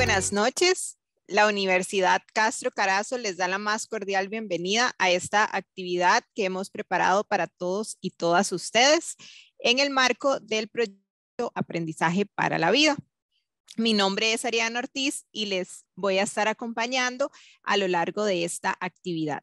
buenas noches. La Universidad Castro Carazo les da la más cordial bienvenida a esta actividad que hemos preparado para todos y todas ustedes en el marco del proyecto Aprendizaje para la Vida. Mi nombre es Ariana Ortiz y les voy a estar acompañando a lo largo de esta actividad.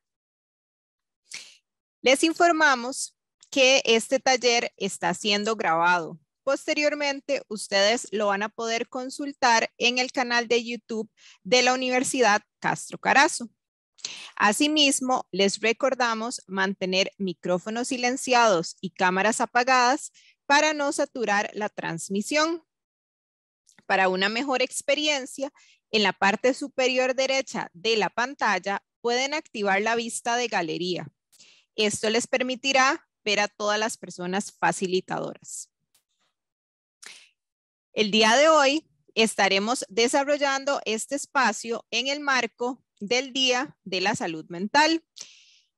Les informamos que este taller está siendo grabado Posteriormente, ustedes lo van a poder consultar en el canal de YouTube de la Universidad Castro Carazo. Asimismo, les recordamos mantener micrófonos silenciados y cámaras apagadas para no saturar la transmisión. Para una mejor experiencia, en la parte superior derecha de la pantalla pueden activar la vista de galería. Esto les permitirá ver a todas las personas facilitadoras. El día de hoy estaremos desarrollando este espacio en el marco del Día de la Salud Mental.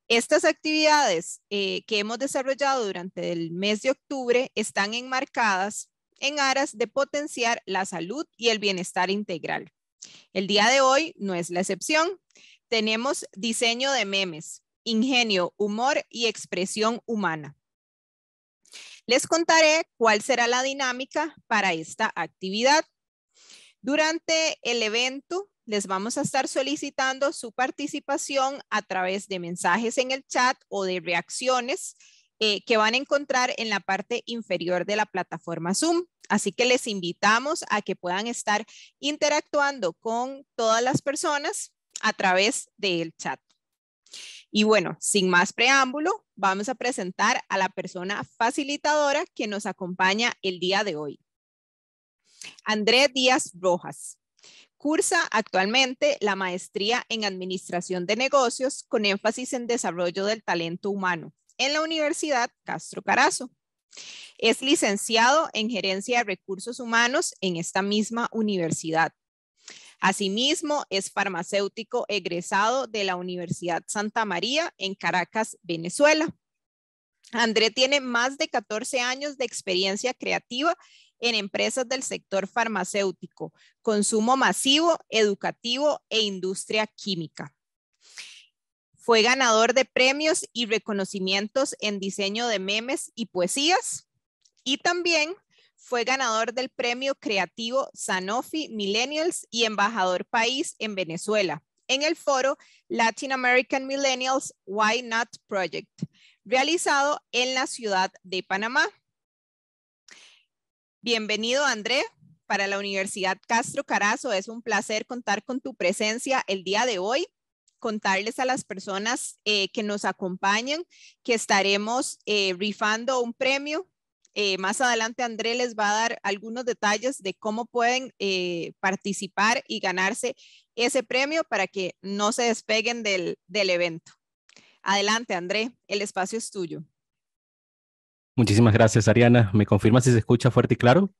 Estas actividades eh, que hemos desarrollado durante el mes de octubre están enmarcadas en aras de potenciar la salud y el bienestar integral. El día de hoy no es la excepción. Tenemos diseño de memes, ingenio, humor y expresión humana. Les contaré cuál será la dinámica para esta actividad. Durante el evento, les vamos a estar solicitando su participación a través de mensajes en el chat o de reacciones eh, que van a encontrar en la parte inferior de la plataforma Zoom. Así que les invitamos a que puedan estar interactuando con todas las personas a través del chat. Y bueno, sin más preámbulo, vamos a presentar a la persona facilitadora que nos acompaña el día de hoy. André Díaz Rojas. Cursa actualmente la maestría en Administración de Negocios con énfasis en desarrollo del talento humano en la Universidad Castro Carazo. Es licenciado en Gerencia de Recursos Humanos en esta misma universidad Asimismo, es farmacéutico egresado de la Universidad Santa María en Caracas, Venezuela. André tiene más de 14 años de experiencia creativa en empresas del sector farmacéutico, consumo masivo, educativo e industria química. Fue ganador de premios y reconocimientos en diseño de memes y poesías y también fue ganador del Premio Creativo Sanofi Millennials y embajador país en Venezuela en el foro Latin American Millennials Why Not Project, realizado en la ciudad de Panamá. Bienvenido, André. Para la Universidad Castro Carazo es un placer contar con tu presencia el día de hoy, contarles a las personas eh, que nos acompañan que estaremos eh, rifando un premio eh, más adelante André les va a dar algunos detalles de cómo pueden eh, participar y ganarse ese premio para que no se despeguen del, del evento. Adelante, André, el espacio es tuyo. Muchísimas gracias, Ariana. ¿Me confirma si se escucha fuerte y claro?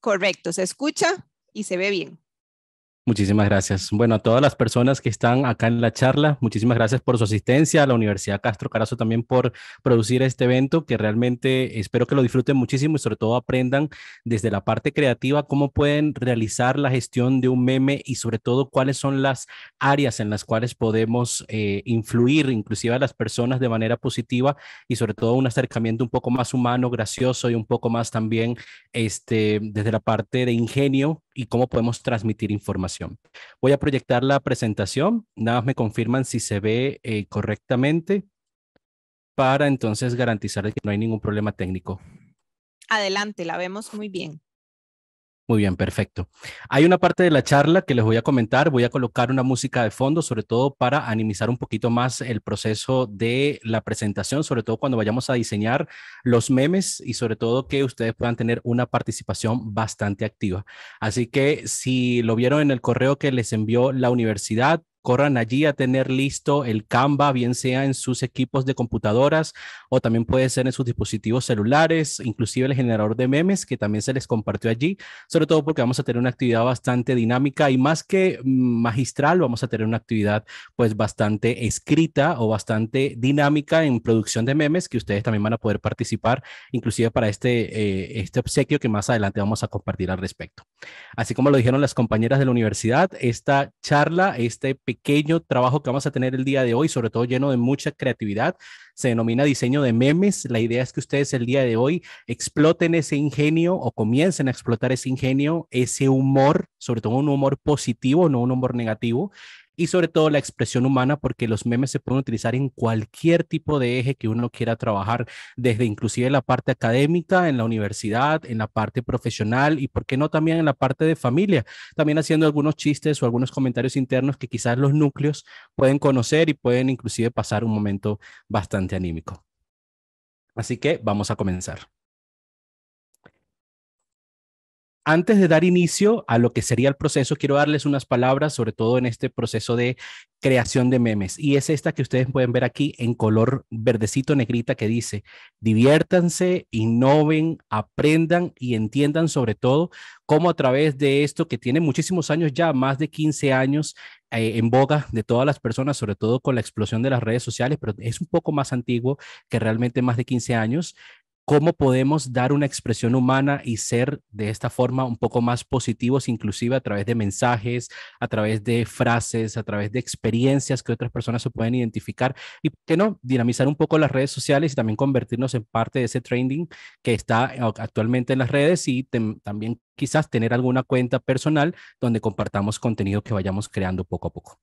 Correcto, se escucha y se ve bien. Muchísimas gracias. Bueno, a todas las personas que están acá en la charla, muchísimas gracias por su asistencia, a la Universidad Castro Carazo también por producir este evento, que realmente espero que lo disfruten muchísimo y sobre todo aprendan desde la parte creativa cómo pueden realizar la gestión de un meme y sobre todo cuáles son las áreas en las cuales podemos eh, influir inclusive a las personas de manera positiva y sobre todo un acercamiento un poco más humano, gracioso y un poco más también este, desde la parte de ingenio y cómo podemos transmitir información. Voy a proyectar la presentación, nada más me confirman si se ve eh, correctamente para entonces garantizar que no hay ningún problema técnico. Adelante, la vemos muy bien. Muy bien, perfecto. Hay una parte de la charla que les voy a comentar. Voy a colocar una música de fondo, sobre todo para animizar un poquito más el proceso de la presentación, sobre todo cuando vayamos a diseñar los memes y sobre todo que ustedes puedan tener una participación bastante activa. Así que si lo vieron en el correo que les envió la universidad, corran allí a tener listo el Canva, bien sea en sus equipos de computadoras o también puede ser en sus dispositivos celulares, inclusive el generador de memes que también se les compartió allí, sobre todo porque vamos a tener una actividad bastante dinámica y más que mm, magistral, vamos a tener una actividad pues bastante escrita o bastante dinámica en producción de memes que ustedes también van a poder participar, inclusive para este, eh, este obsequio que más adelante vamos a compartir al respecto. Así como lo dijeron las compañeras de la universidad, esta charla, este pequeño trabajo que vamos a tener el día de hoy, sobre todo lleno de mucha creatividad. Se denomina diseño de memes. La idea es que ustedes el día de hoy exploten ese ingenio o comiencen a explotar ese ingenio, ese humor, sobre todo un humor positivo, no un humor negativo, y sobre todo la expresión humana, porque los memes se pueden utilizar en cualquier tipo de eje que uno quiera trabajar, desde inclusive la parte académica, en la universidad, en la parte profesional y, ¿por qué no también en la parte de familia? También haciendo algunos chistes o algunos comentarios internos que quizás los núcleos pueden conocer y pueden inclusive pasar un momento bastante anímico. Así que vamos a comenzar. antes de dar inicio a lo que sería el proceso, quiero darles unas palabras, sobre todo en este proceso de creación de memes. Y es esta que ustedes pueden ver aquí en color verdecito negrita que dice, diviértanse, innoven, aprendan y entiendan sobre todo cómo a través de esto que tiene muchísimos años ya, más de 15 años eh, en boga de todas las personas, sobre todo con la explosión de las redes sociales, pero es un poco más antiguo que realmente más de 15 años, cómo podemos dar una expresión humana y ser de esta forma un poco más positivos, inclusive a través de mensajes, a través de frases, a través de experiencias que otras personas se pueden identificar y, que no?, dinamizar un poco las redes sociales y también convertirnos en parte de ese training que está actualmente en las redes y también quizás tener alguna cuenta personal donde compartamos contenido que vayamos creando poco a poco.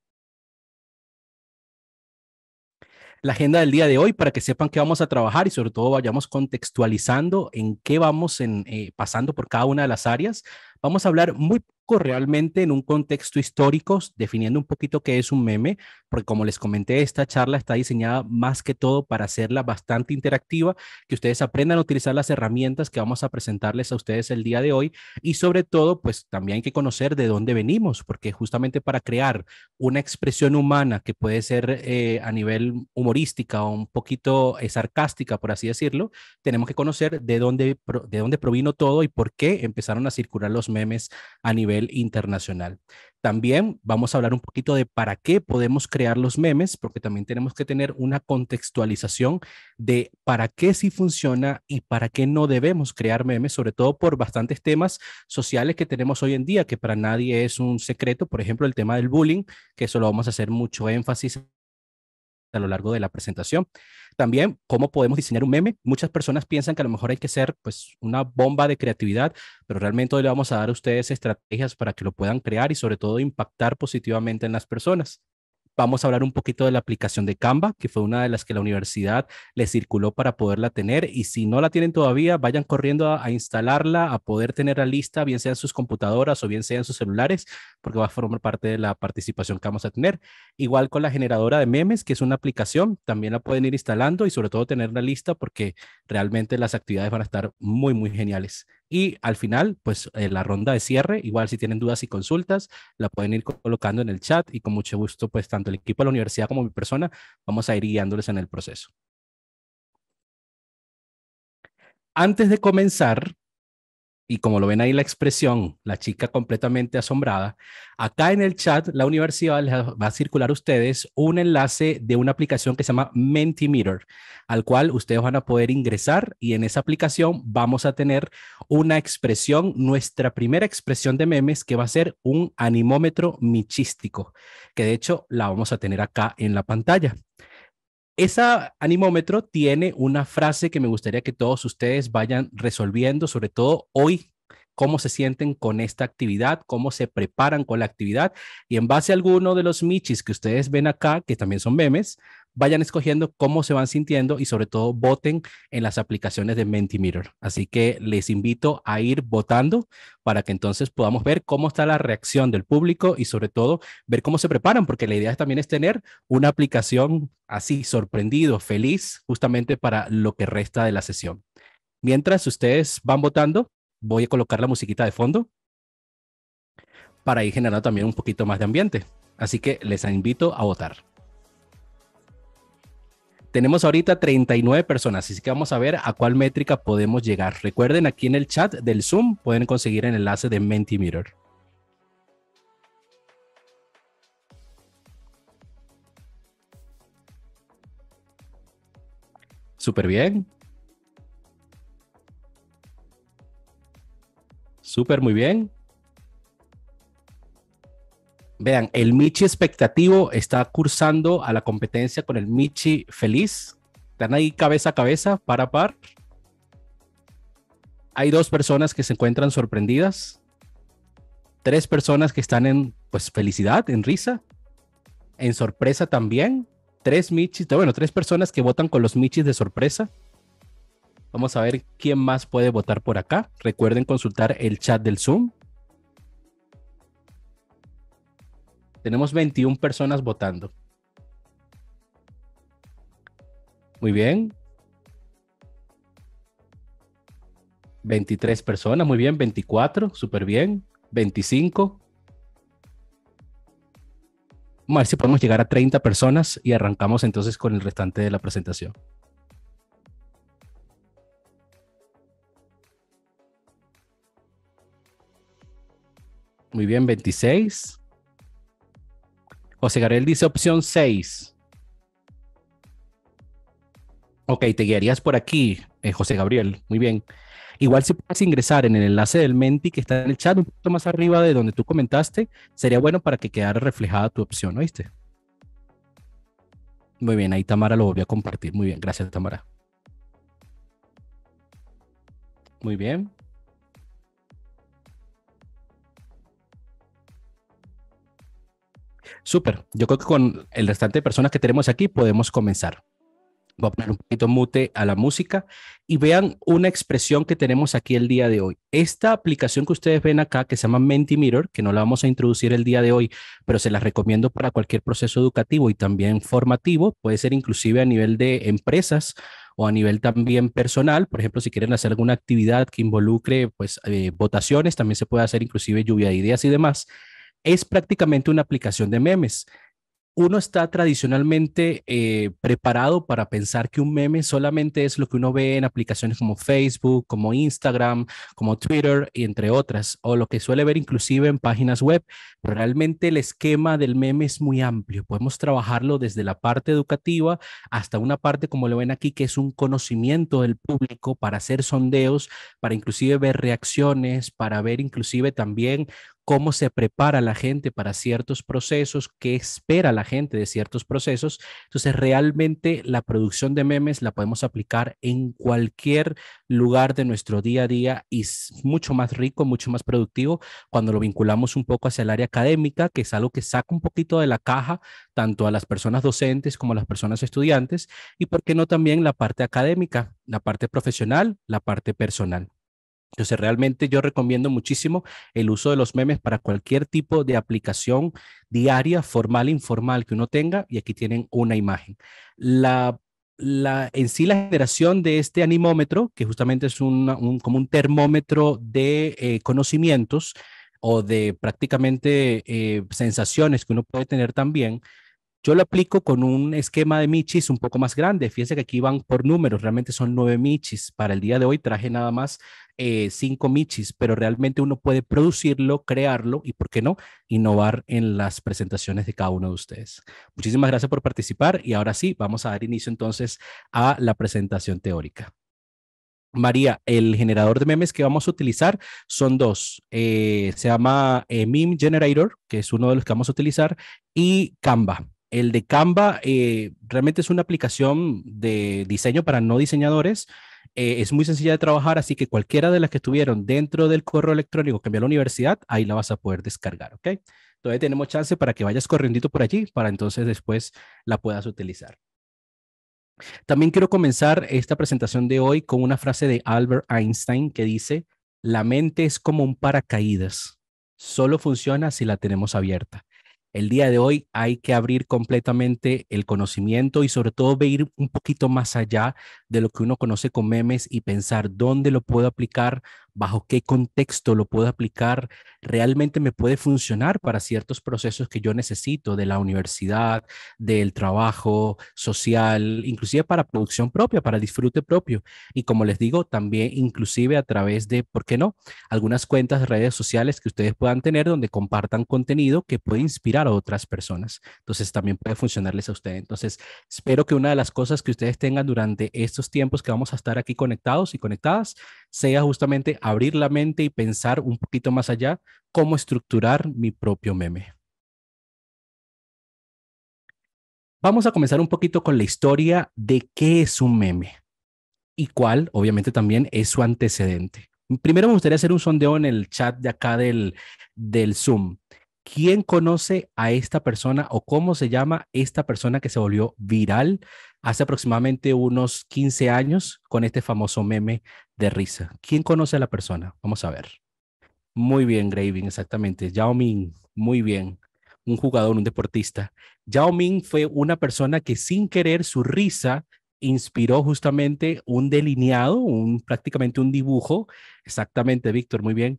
la agenda del día de hoy para que sepan qué vamos a trabajar y sobre todo vayamos contextualizando en qué vamos en, eh, pasando por cada una de las áreas. Vamos a hablar muy realmente en un contexto histórico, definiendo un poquito qué es un meme, porque como les comenté, esta charla está diseñada más que todo para hacerla bastante interactiva, que ustedes aprendan a utilizar las herramientas que vamos a presentarles a ustedes el día de hoy y sobre todo, pues también hay que conocer de dónde venimos, porque justamente para crear una expresión humana que puede ser eh, a nivel humorística o un poquito sarcástica, por así decirlo, tenemos que conocer de dónde, de dónde provino todo y por qué empezaron a circular los memes a nivel internacional. También vamos a hablar un poquito de para qué podemos crear los memes, porque también tenemos que tener una contextualización de para qué sí funciona y para qué no debemos crear memes, sobre todo por bastantes temas sociales que tenemos hoy en día, que para nadie es un secreto. Por ejemplo, el tema del bullying, que eso lo vamos a hacer mucho énfasis a lo largo de la presentación. También, cómo podemos diseñar un meme. Muchas personas piensan que a lo mejor hay que ser pues una bomba de creatividad, pero realmente hoy le vamos a dar a ustedes estrategias para que lo puedan crear y sobre todo impactar positivamente en las personas. Vamos a hablar un poquito de la aplicación de Canva, que fue una de las que la universidad le circuló para poderla tener. Y si no la tienen todavía, vayan corriendo a, instalarla, a poder tenerla lista, bien sean sus computadoras o bien sean sus celulares, porque va a formar parte de la participación que vamos a tener. Igual con la generadora de memes, que es una aplicación, también la pueden ir instalando y sobre todo tenerla lista porque realmente las actividades van a estar muy, muy geniales. Y al final, pues eh, la ronda de cierre, igual si tienen dudas y consultas, la pueden ir colocando en el chat y con mucho gusto, pues tanto el equipo de la universidad como mi persona, vamos a ir guiándoles en el proceso. Antes de comenzar, y como lo ven ahí la expresión, la chica completamente asombrada, acá en el chat la universidad les va a circular a ustedes un enlace de una aplicación que se llama Mentimeter, al cual ustedes van a poder ingresar y en esa aplicación vamos a tener una expresión, nuestra primera expresión de memes que va a ser un animómetro michístico, que de hecho la vamos a tener acá en la pantalla. Esa animómetro tiene una frase que me gustaría que todos ustedes vayan resolviendo, sobre todo hoy, cómo se sienten con esta actividad, cómo se preparan con la actividad. Y en base a alguno de los michis que ustedes ven acá, que también son memes, vayan escogiendo cómo se van sintiendo y sobre todo voten en las aplicaciones de Mentimeter. Así que les invito a ir votando para que entonces podamos ver cómo está la reacción del público y sobre todo ver cómo se preparan, porque la idea también es tener una aplicación así, sorprendido, feliz, justamente para lo que resta de la sesión. Mientras ustedes van votando, voy a colocar la musiquita de fondo para ir generando también un poquito más de ambiente. Así que les invito a votar. Tenemos ahorita 39 personas, así que vamos a ver a cuál métrica podemos llegar. Recuerden, aquí en el chat del Zoom pueden conseguir el enlace de Mentimeter. Súper bien. Súper muy bien. Vean, el Michi expectativo está cursando a la competencia con el Michi feliz. Están ahí cabeza a cabeza, par a par. Hay dos personas que se encuentran sorprendidas. Tres personas que están en pues, felicidad, en risa. En sorpresa también. Tres Michis, bueno, tres personas que votan con los Michis de sorpresa. Vamos a ver quién más puede votar por acá. Recuerden consultar el chat del Zoom. Tenemos 21 personas votando. Muy bien. 23 personas, muy bien. 24, súper bien. 25. Vamos a ver si podemos llegar a 30 personas y arrancamos entonces con el restante de la presentación. Muy bien, 26. José Gabriel dice opción 6. Ok, te guiarías por aquí, eh, José Gabriel. Muy bien. Igual si puedes ingresar en el enlace del Menti que está en el chat un poquito más arriba de donde tú comentaste, sería bueno para que quedara reflejada tu opción, ¿oíste? Muy bien, ahí Tamara lo volvió a compartir. Muy bien, gracias Tamara. Muy bien. Súper. Yo creo que con el restante de personas que tenemos aquí podemos comenzar. Voy a poner un poquito mute a la música y vean una expresión que tenemos aquí el día de hoy. Esta aplicación que ustedes ven acá, que se llama Mentimeter, que no la vamos a introducir el día de hoy, pero se las recomiendo para cualquier proceso educativo y también formativo, puede ser inclusive a nivel de empresas o a nivel también personal, por ejemplo, si quieren hacer alguna actividad que involucre pues eh, votaciones, también se puede hacer inclusive lluvia de ideas y demás es prácticamente una aplicación de memes. Uno está tradicionalmente eh, preparado para pensar que un meme solamente es lo que uno ve en aplicaciones como Facebook, como Instagram, como Twitter, y entre otras, o lo que suele ver inclusive en páginas web. Pero realmente el esquema del meme es muy amplio. Podemos trabajarlo desde la parte educativa hasta una parte, como lo ven aquí, que es un conocimiento del público para hacer sondeos, para inclusive ver reacciones, para ver inclusive también cómo se prepara la gente para ciertos procesos, qué espera la gente de ciertos procesos. Entonces, realmente la producción de memes la podemos aplicar en cualquier lugar de nuestro día a día y es mucho más rico, mucho más productivo cuando lo vinculamos un poco hacia el área académica, que es algo que saca un poquito de la caja tanto a las personas docentes como a las personas estudiantes y, ¿por qué no también la parte académica, la parte profesional, la parte personal? Entonces, realmente yo recomiendo muchísimo el uso de los memes para cualquier tipo de aplicación diaria, formal, informal que uno tenga, y aquí tienen una imagen. La la, en sí la generación de este animómetro, que justamente es un, como un termómetro de eh, conocimientos o de prácticamente eh, sensaciones que uno puede tener también, yo lo aplico con un esquema de michis un poco más grande. Fíjense que aquí van por números, realmente son nueve michis. Para el día de hoy traje nada más eh, cinco michis, pero realmente uno puede producirlo, crearlo y, ¿por qué no?, innovar en las presentaciones de cada uno de ustedes. Muchísimas gracias por participar y ahora sí, vamos a dar inicio entonces a la presentación teórica. María, el generador de memes que vamos a utilizar son dos. Eh, se llama eh, Meme Generator, que es uno de los que vamos a utilizar, y Canva. El de Canva eh, realmente es una aplicación de diseño para no diseñadores. Eh, es muy sencilla de trabajar, así que cualquiera de las que estuvieron dentro del correo electrónico que envió la universidad, ahí la vas a poder descargar, ¿ok? Todavía tenemos chance para que vayas corriendo por allí, para entonces después la puedas utilizar. También quiero comenzar esta presentación de hoy con una frase de Albert Einstein que dice, la mente es como un paracaídas, solo funciona si la tenemos abierta. El día de hoy hay que abrir completamente el conocimiento y sobre todo veir un poquito más allá de lo que uno conoce con memes y pensar dónde lo puedo aplicar bajo qué contexto lo puedo aplicar, realmente me puede funcionar para ciertos procesos que yo necesito de la universidad, del trabajo social, inclusive para producción propia, para disfrute propio. Y como les digo, también inclusive a través de, ¿por qué no? Algunas cuentas, de redes sociales que ustedes puedan tener donde compartan contenido que puede inspirar a otras personas. Entonces también puede funcionarles a ustedes. Entonces espero que una de las cosas que ustedes tengan durante estos tiempos que vamos a estar aquí conectados y conectadas sea justamente abrir la mente y pensar un poquito más allá cómo estructurar mi propio meme. Vamos a comenzar un poquito con la historia de qué es un meme y cuál, obviamente, también es su antecedente. Primero me gustaría hacer un sondeo en el chat de acá del, Zoom. ¿Quién conoce a esta persona o cómo se llama esta persona que se volvió viral hace aproximadamente unos 15 años con este famoso meme de risa? ¿Quién conoce a la persona? Vamos a ver. Muy bien, Graving, exactamente. Yao Ming, muy bien. Un jugador, un deportista. Yao Ming fue una persona que sin querer su risa inspiró justamente un delineado, un prácticamente un dibujo, exactamente, Víctor, muy bien,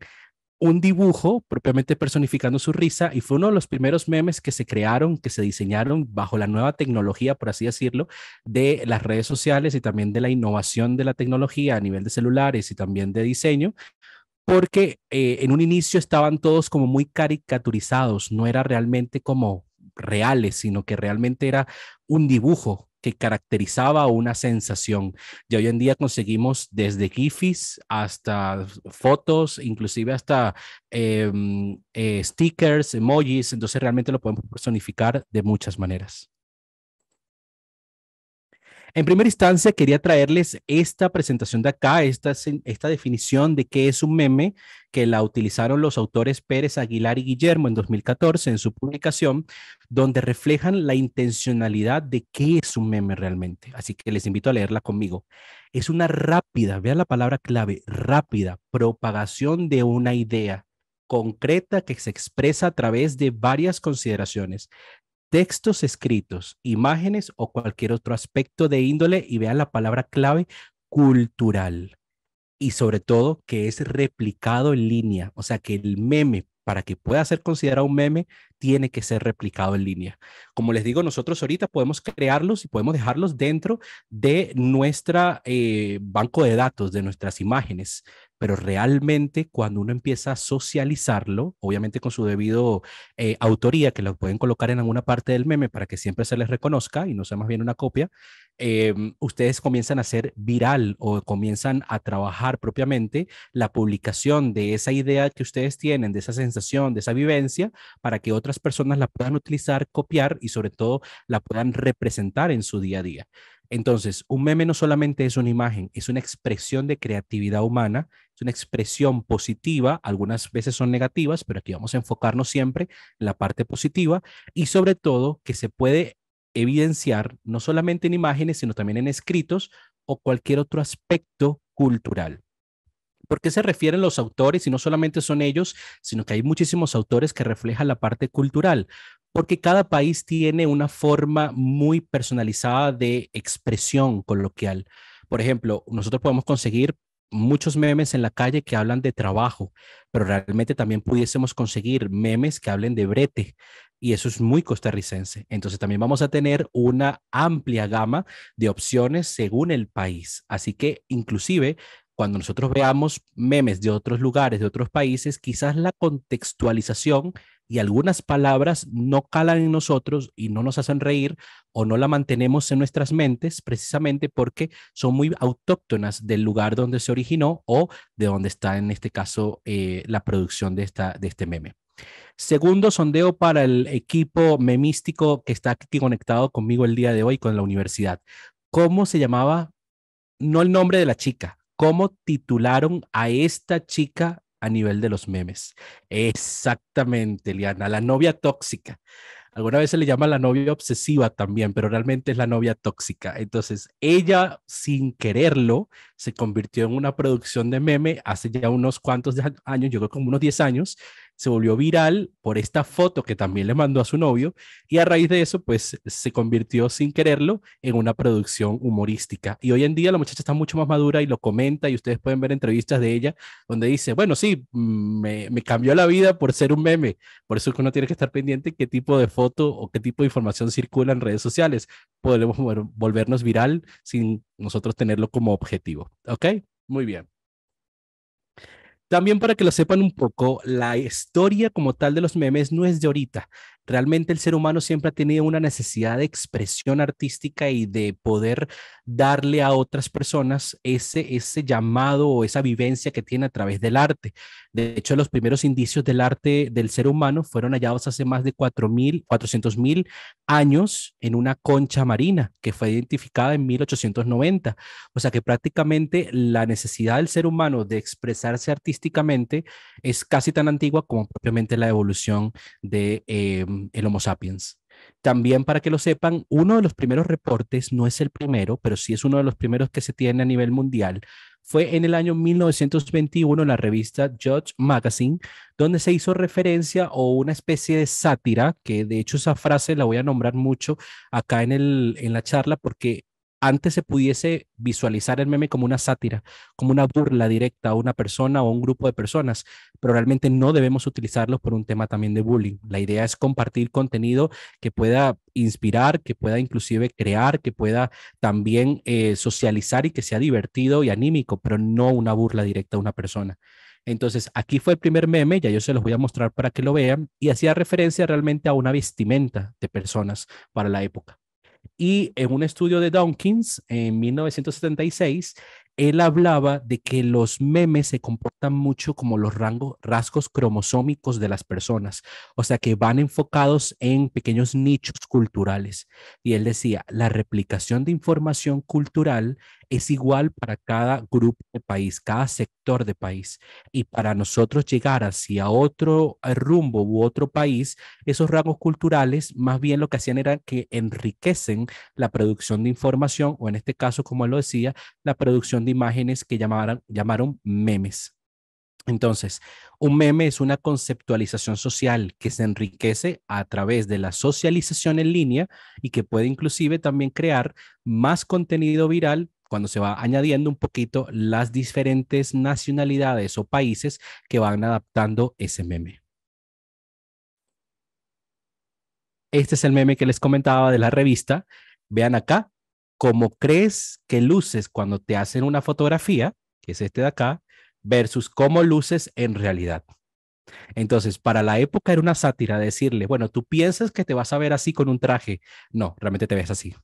un dibujo propiamente personificando su risa y fue uno de los primeros memes que se crearon, que se diseñaron bajo la nueva tecnología, por así decirlo, de las redes sociales y también de la innovación de la tecnología a nivel de celulares y también de diseño, porque eh, en un inicio estaban todos como muy caricaturizados, no era realmente como reales, sino que realmente era un dibujo que caracterizaba una sensación. Y hoy en día conseguimos desde gifis hasta fotos, inclusive hasta em, eh, stickers, emojis, entonces realmente lo podemos personificar de muchas maneras. En primera instancia, quería traerles esta presentación de acá, esta, esta definición de qué es un meme, que la utilizaron los autores Pérez, Aguilar y Guillermo en 2014 en su publicación, donde reflejan la intencionalidad de qué es un meme realmente. Así que les invito a leerla conmigo. Es una rápida, vean la palabra clave, rápida propagación de una idea, concreta que se expresa a través de varias consideraciones, textos escritos, imágenes o cualquier otro aspecto de índole y vean la palabra clave cultural. Y sobre todo que es replicado en línea, o sea que el meme para que pueda ser considerado un meme, tiene que ser replicado en línea. Como les digo, nosotros ahorita podemos crearlos y podemos dejarlos dentro de nuestra eh, banco de datos, de nuestras imágenes, pero realmente cuando uno empieza a socializarlo, obviamente con su debido eh, autoría, que lo pueden colocar en alguna parte del meme para que siempre se les reconozca y no sea más bien una copia, em, ustedes comienzan a ser viral o comienzan a trabajar propiamente la publicación de esa idea que ustedes tienen, de esa sensación, de esa vivencia, para que otras personas la puedan utilizar, copiar y sobre todo la puedan representar en su día a día. Entonces, un meme no solamente es una imagen, es una expresión de creatividad humana, es una expresión positiva, algunas veces son negativas, pero aquí vamos a enfocarnos siempre en la parte positiva y sobre todo que se puede evidenciar no solamente en imágenes, sino también en escritos o cualquier otro aspecto cultural. ¿Por qué se refieren los autores? Y no solamente son ellos, sino que hay muchísimos autores que reflejan la parte cultural porque cada país tiene una forma muy personalizada de expresión coloquial. Por ejemplo, nosotros podemos conseguir muchos memes en la calle que hablan de trabajo, pero realmente también pudiésemos conseguir memes que hablen de brete, y eso es muy costarricense. Entonces también vamos a tener una amplia gama de opciones según el país. Así que inclusive cuando nosotros veamos memes de otros lugares, de otros países, quizás la contextualización y algunas palabras no calan en nosotros y no nos hacen reír o no la mantenemos en nuestras mentes precisamente porque son muy autóctonas del lugar donde se originó o de donde está en este caso eh, la producción de, esta, de este meme. Segundo sondeo para el equipo memístico que está aquí conectado conmigo el día de hoy con la universidad. ¿Cómo se llamaba? No el nombre de la chica. ¿Cómo titularon a esta chica a nivel de los memes. Exactamente, Liana, la novia tóxica. Alguna vez se le llama la novia obsesiva también, pero realmente es la novia tóxica. Entonces, ella, sin quererlo, se convirtió en una producción de meme hace ya unos cuantos años, yo creo como unos 10 años, se volvió viral por esta foto que también le mandó a su novio y a raíz de eso pues se convirtió sin quererlo en una producción humorística. Y hoy en día la muchacha está mucho más madura y lo comenta y ustedes pueden ver entrevistas de ella donde dice, bueno, sí, me, cambió la vida por ser un meme, por eso es que uno tiene que estar pendiente qué tipo de foto o qué tipo de información circula en redes sociales. Podemos volvernos viral sin nosotros tenerlo como objetivo. ¿Ok? Muy bien. También para que lo sepan un poco, la historia como tal de los memes no es de ahorita. Realmente el ser humano siempre ha tenido una necesidad de expresión artística y de poder darle a otras personas ese, ese llamado o esa vivencia que tiene a través del arte. De hecho, los primeros indicios del arte del ser humano fueron hallados hace más de 400.000 años en una concha marina que fue identificada en 1890. O sea que prácticamente la necesidad del ser humano de expresarse artísticamente es casi tan antigua como propiamente la evolución de, eh, Homo sapiens. También para que lo sepan, uno de los primeros reportes, no es el primero, pero sí es uno de los primeros que se tiene a nivel mundial fue en el año 1921 en la revista Judge Magazine donde se hizo referencia o una especie de sátira, que de hecho esa frase la voy a nombrar mucho acá en, el, en la charla porque antes se pudiese visualizar el meme como una sátira, como una burla directa a una persona o un grupo de personas, pero realmente no debemos utilizarlos por un tema también de bullying. La idea es compartir contenido que pueda inspirar, que pueda inclusive crear, que pueda también eh, socializar y que sea divertido y anímico, pero no una burla directa a una persona. Entonces, aquí fue el primer meme, ya yo se los voy a mostrar para que lo vean, y hacía referencia realmente a una vestimenta de personas para la época. Y en un estudio de Dawkins en 1976, él hablaba de que los memes se comportan mucho como los rasgos cromosómicos de las personas, o sea que van enfocados en pequeños nichos culturales. Y él decía, la replicación de información cultural es igual para cada grupo de país, cada sector de país. Y para nosotros llegar hacia otro eh, rumbo u otro país, esos rasgos culturales más bien lo que hacían era que enriquecen la producción de información o en este caso, como lo decía, la producción de imágenes que llamaron memes. Entonces, un meme es una conceptualización social que se enriquece a través de la socialización en línea y que puede inclusive también crear más contenido viral cuando se va añadiendo un poquito las diferentes nacionalidades o países que van adaptando ese meme. Este es el meme que les comentaba de la revista. Vean acá cómo crees que luces cuando te hacen una fotografía, que es este de acá, versus cómo luces en realidad. Entonces, para la época era una sátira decirle, bueno, tú piensas que te vas a ver así con un traje. No, realmente te ves así.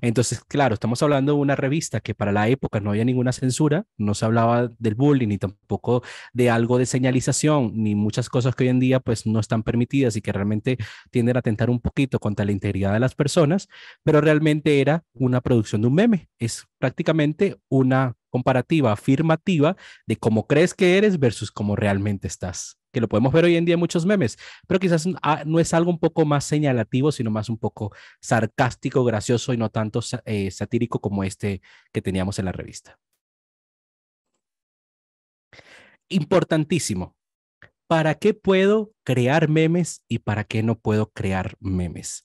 Entonces, claro, estamos hablando de una revista que para la época no había ninguna censura, no se hablaba del bullying ni tampoco de algo de señalización, ni muchas cosas que hoy en día pues no están permitidas y que realmente tienden a atentar un poquito contra la integridad de las personas, pero realmente era una producción de un meme, es prácticamente una comparativa afirmativa de cómo crees que eres versus cómo realmente estás lo podemos ver hoy en día en muchos memes, pero quizás ah, no es algo un poco más señalativo, sino más un poco sarcástico, gracioso y no tanto eh, satírico como este que teníamos en la revista. Importantísimo. ¿Para qué puedo crear memes y para qué no puedo crear memes?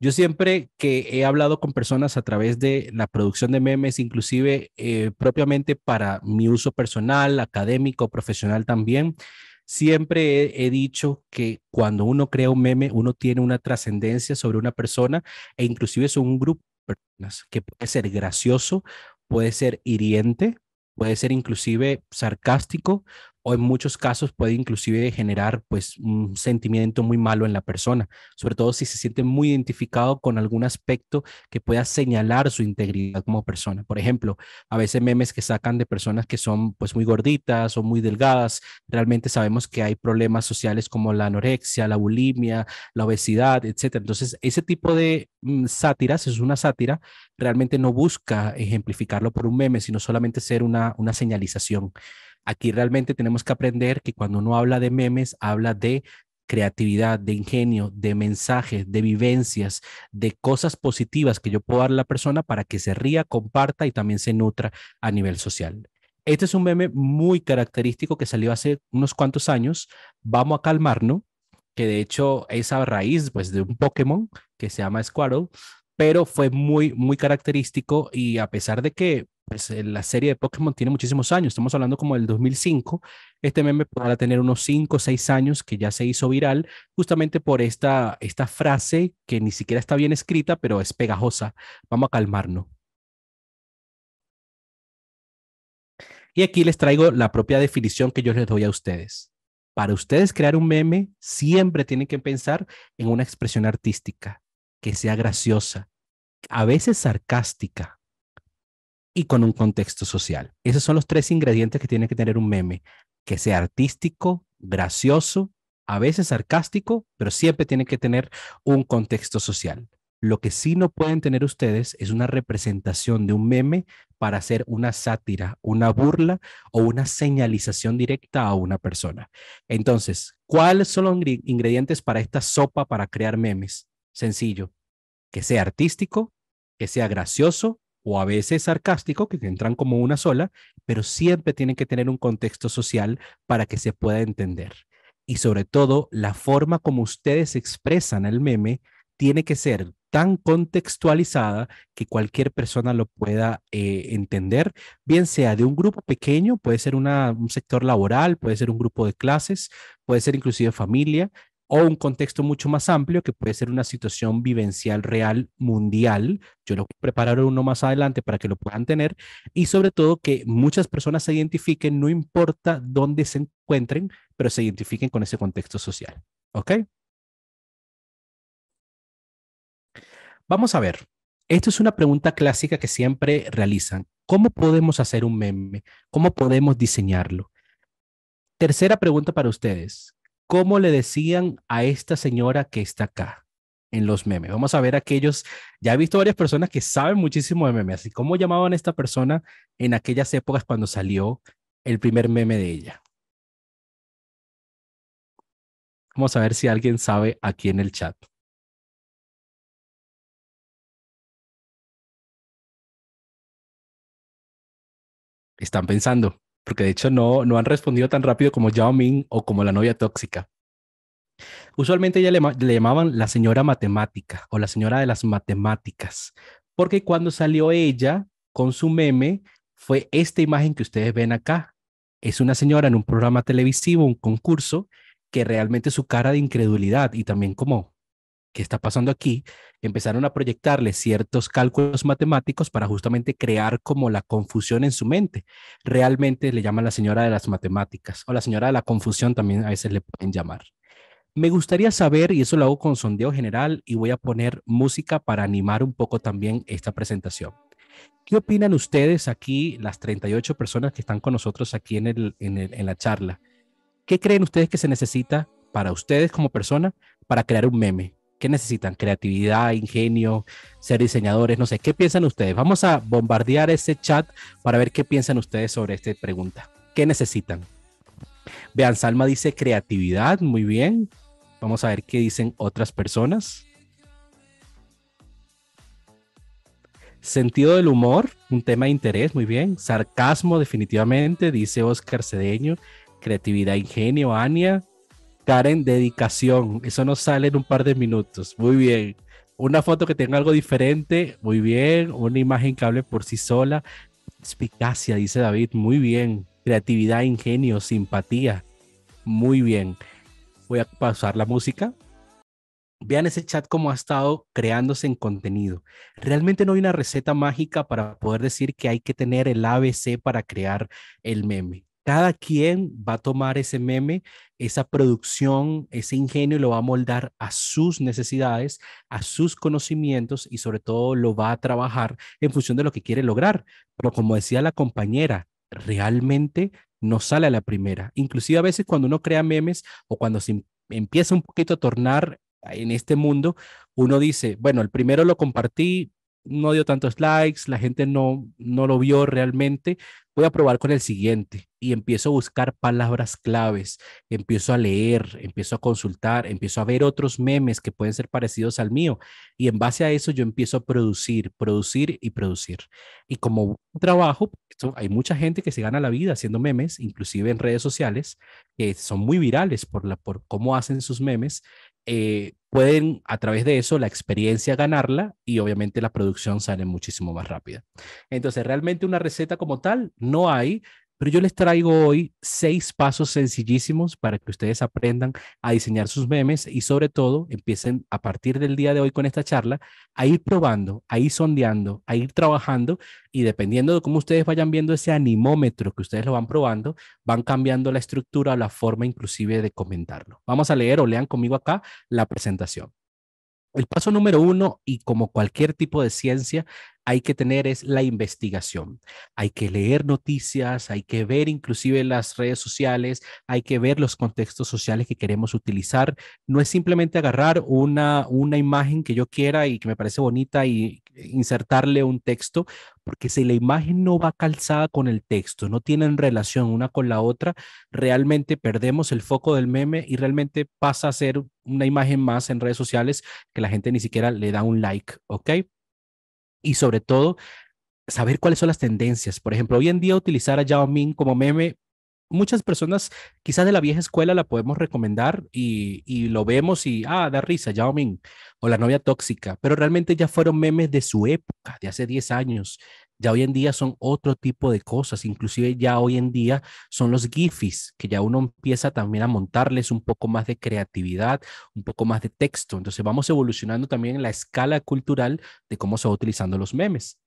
Yo siempre que he hablado con personas a través de la producción de memes, inclusive eh, propiamente para mi uso personal, académico, profesional también, Siempre he, dicho que cuando uno crea un meme, uno tiene una trascendencia sobre una persona e inclusive es un grupo de personas que puede ser gracioso, puede ser hiriente, puede ser inclusive sarcástico, o en muchos casos puede inclusive generar pues un sentimiento muy malo en la persona, sobre todo si se siente muy identificado con algún aspecto que pueda señalar su integridad como persona. Por ejemplo, a veces memes que sacan de personas que son pues muy gorditas o muy delgadas, realmente sabemos que hay problemas sociales como la anorexia, la bulimia, la obesidad, etcétera. Entonces, ese tipo de mm, sátiras, es una sátira, realmente no busca ejemplificarlo por un meme, sino solamente ser una, una señalización. Aquí realmente tenemos que aprender que cuando uno habla de memes, habla de creatividad, de ingenio, de mensajes, de vivencias, de cosas positivas que yo puedo dar a la persona para que se ría, comparta y también se nutra a nivel social. Este es un meme muy característico que salió hace unos cuantos años, Vamos a calmarnos, que de hecho es a raíz pues, de un Pokémon que se llama Squirtle, pero fue muy, muy característico y a pesar de que pues, eh, la serie de Pokémon tiene muchísimos años, estamos hablando como del 2005, este meme podrá tener unos 5 o 6 años que ya se hizo viral justamente por esta, esta frase que ni siquiera está bien escrita, pero es pegajosa. Vamos a calmarnos. Y aquí les traigo la propia definición que yo les doy a ustedes. Para ustedes crear un meme, siempre tienen que pensar en una expresión artística, que sea graciosa, a veces sarcástica, y con un contexto social. Esos son los tres ingredientes que tiene que tener un meme, que sea artístico, gracioso, a veces sarcástico, pero siempre tiene que tener un contexto social. Lo que sí no pueden tener ustedes es una representación de un meme para hacer una sátira, una burla o una señalización directa a una persona. Entonces, ¿cuáles son los ingredientes para esta sopa para crear memes? Sencillo, que sea artístico, que sea gracioso, o a veces sarcástico, que entran como una sola, pero siempre tienen que tener un contexto social para que se pueda entender. Y sobre todo, la forma como ustedes expresan el meme tiene que ser tan contextualizada que cualquier persona lo pueda eh, entender, bien sea de un grupo pequeño, puede ser un sector laboral, puede ser un grupo de clases, puede ser inclusive familia, o un contexto mucho más amplio que puede ser una situación vivencial real mundial. Yo lo prepararé uno más adelante para que lo puedan tener y sobre todo que muchas personas se identifiquen, no importa dónde se encuentren, pero se identifiquen con ese contexto social. ¿Ok? Vamos a ver. Esto es una pregunta clásica que siempre realizan. ¿Cómo podemos hacer un meme? ¿Cómo podemos diseñarlo? Tercera pregunta para ustedes cómo le decían a esta señora que está acá en los memes. Vamos a ver aquellos, ya he visto varias personas que saben muchísimo de memes, así cómo llamaban a esta persona en aquellas épocas cuando salió el primer meme de ella. Vamos a ver si alguien sabe aquí en el chat. Están pensando porque de hecho no, no han respondido tan rápido como Yao Ming o como la novia tóxica. Usualmente ella le, llamaban la señora matemática o la señora de las matemáticas, porque cuando salió ella con su meme fue esta imagen que ustedes ven acá. Es una señora en un programa televisivo, un concurso, que realmente su cara de incredulidad y también como ¿qué está pasando aquí? Empezaron a proyectarle ciertos cálculos matemáticos para justamente crear como la confusión en su mente. Realmente le llaman la señora de las matemáticas o la señora de la confusión también a veces le pueden llamar. Me gustaría saber, y eso lo hago con sondeo general, y voy a poner música para animar un poco también esta presentación. ¿Qué opinan ustedes aquí, las 38 personas que están con nosotros aquí en, el, en, en la charla? ¿Qué creen ustedes que se necesita para ustedes como persona para crear un meme? ¿Qué necesitan? Creatividad, ingenio, ser diseñadores, no sé. ¿Qué piensan ustedes? Vamos a bombardear ese chat para ver qué piensan ustedes sobre esta pregunta. ¿Qué necesitan? Vean, Salma dice creatividad, muy bien. Vamos a ver qué dicen otras personas. Sentido del humor, un tema de interés, muy bien. Sarcasmo, definitivamente, dice Oscar Cedeño. Creatividad, ingenio, Ania. Karen, dedicación. Eso nos sale en un par de minutos. Muy bien. Una foto que tenga algo diferente, muy bien. Una imagen que hable por sí sola. Espicacia, dice David, muy bien. Creatividad, ingenio, simpatía. Muy bien. Voy a pasar la música. Vean ese chat cómo ha estado creándose en contenido. Realmente no hay una receta mágica para poder decir que hay que tener el ABC para crear el meme cada quien va a tomar ese meme, esa producción, ese ingenio y lo va a moldar a sus necesidades, a sus conocimientos y sobre todo lo va a trabajar en función de lo que quiere lograr. Pero como decía la compañera, realmente no sale a la primera. Inclusive a veces cuando uno crea memes o cuando se em-, empieza un poquito a tornar en este mundo, uno dice, bueno, el primero lo compartí, no dio tantos likes, la gente no, no lo vio realmente, voy a probar con el siguiente y empiezo a buscar palabras claves, empiezo a leer, empiezo a consultar, empiezo a ver otros memes que pueden ser parecidos al mío y en base a eso yo empiezo a producir, producir y producir. Y como trabajo, hay mucha gente que se gana la vida haciendo memes, inclusive en redes sociales, que son muy virales por, la, por cómo hacen sus memes. Eh, pueden a través de eso la experiencia ganarla y obviamente la producción sale muchísimo más rápida. Entonces, realmente una receta como tal no hay, pero yo les traigo hoy seis pasos sencillísimos para que ustedes aprendan a diseñar sus memes y sobre todo empiecen a partir del día de hoy con esta charla a ir probando, a ir sondeando, a ir trabajando y dependiendo de cómo ustedes vayan viendo ese animómetro que ustedes lo van probando, van cambiando la estructura o la forma inclusive de comentarlo. Vamos a leer o lean conmigo acá la presentación. El paso número uno, y como cualquier tipo de ciencia, hay que tener es la investigación. Hay que leer noticias, hay que ver inclusive las redes sociales, hay que ver los contextos sociales que queremos utilizar. No es simplemente agarrar una, una imagen que yo quiera y que me parece bonita y insertarle un texto, porque si la imagen no va calzada con el texto, no tienen relación una con la otra, realmente perdemos el foco del meme y realmente pasa a ser una imagen más en redes sociales que la gente ni siquiera le da un like, ¿ok? y sobre todo saber cuáles son las tendencias. Por ejemplo, hoy en día utilizar a Yao Ming como meme, muchas personas quizás de la vieja escuela la podemos recomendar y, lo vemos y, ah, da risa, Yao Ming o la novia tóxica, pero realmente ya fueron memes de su época, de hace 10 años, ya hoy en día son otro tipo de cosas, inclusive ya hoy en día son los GIFs, que ya uno empieza también a montarles un poco más de creatividad, un poco más de texto. Entonces vamos evolucionando también en la escala cultural de cómo se va utilizando los memes.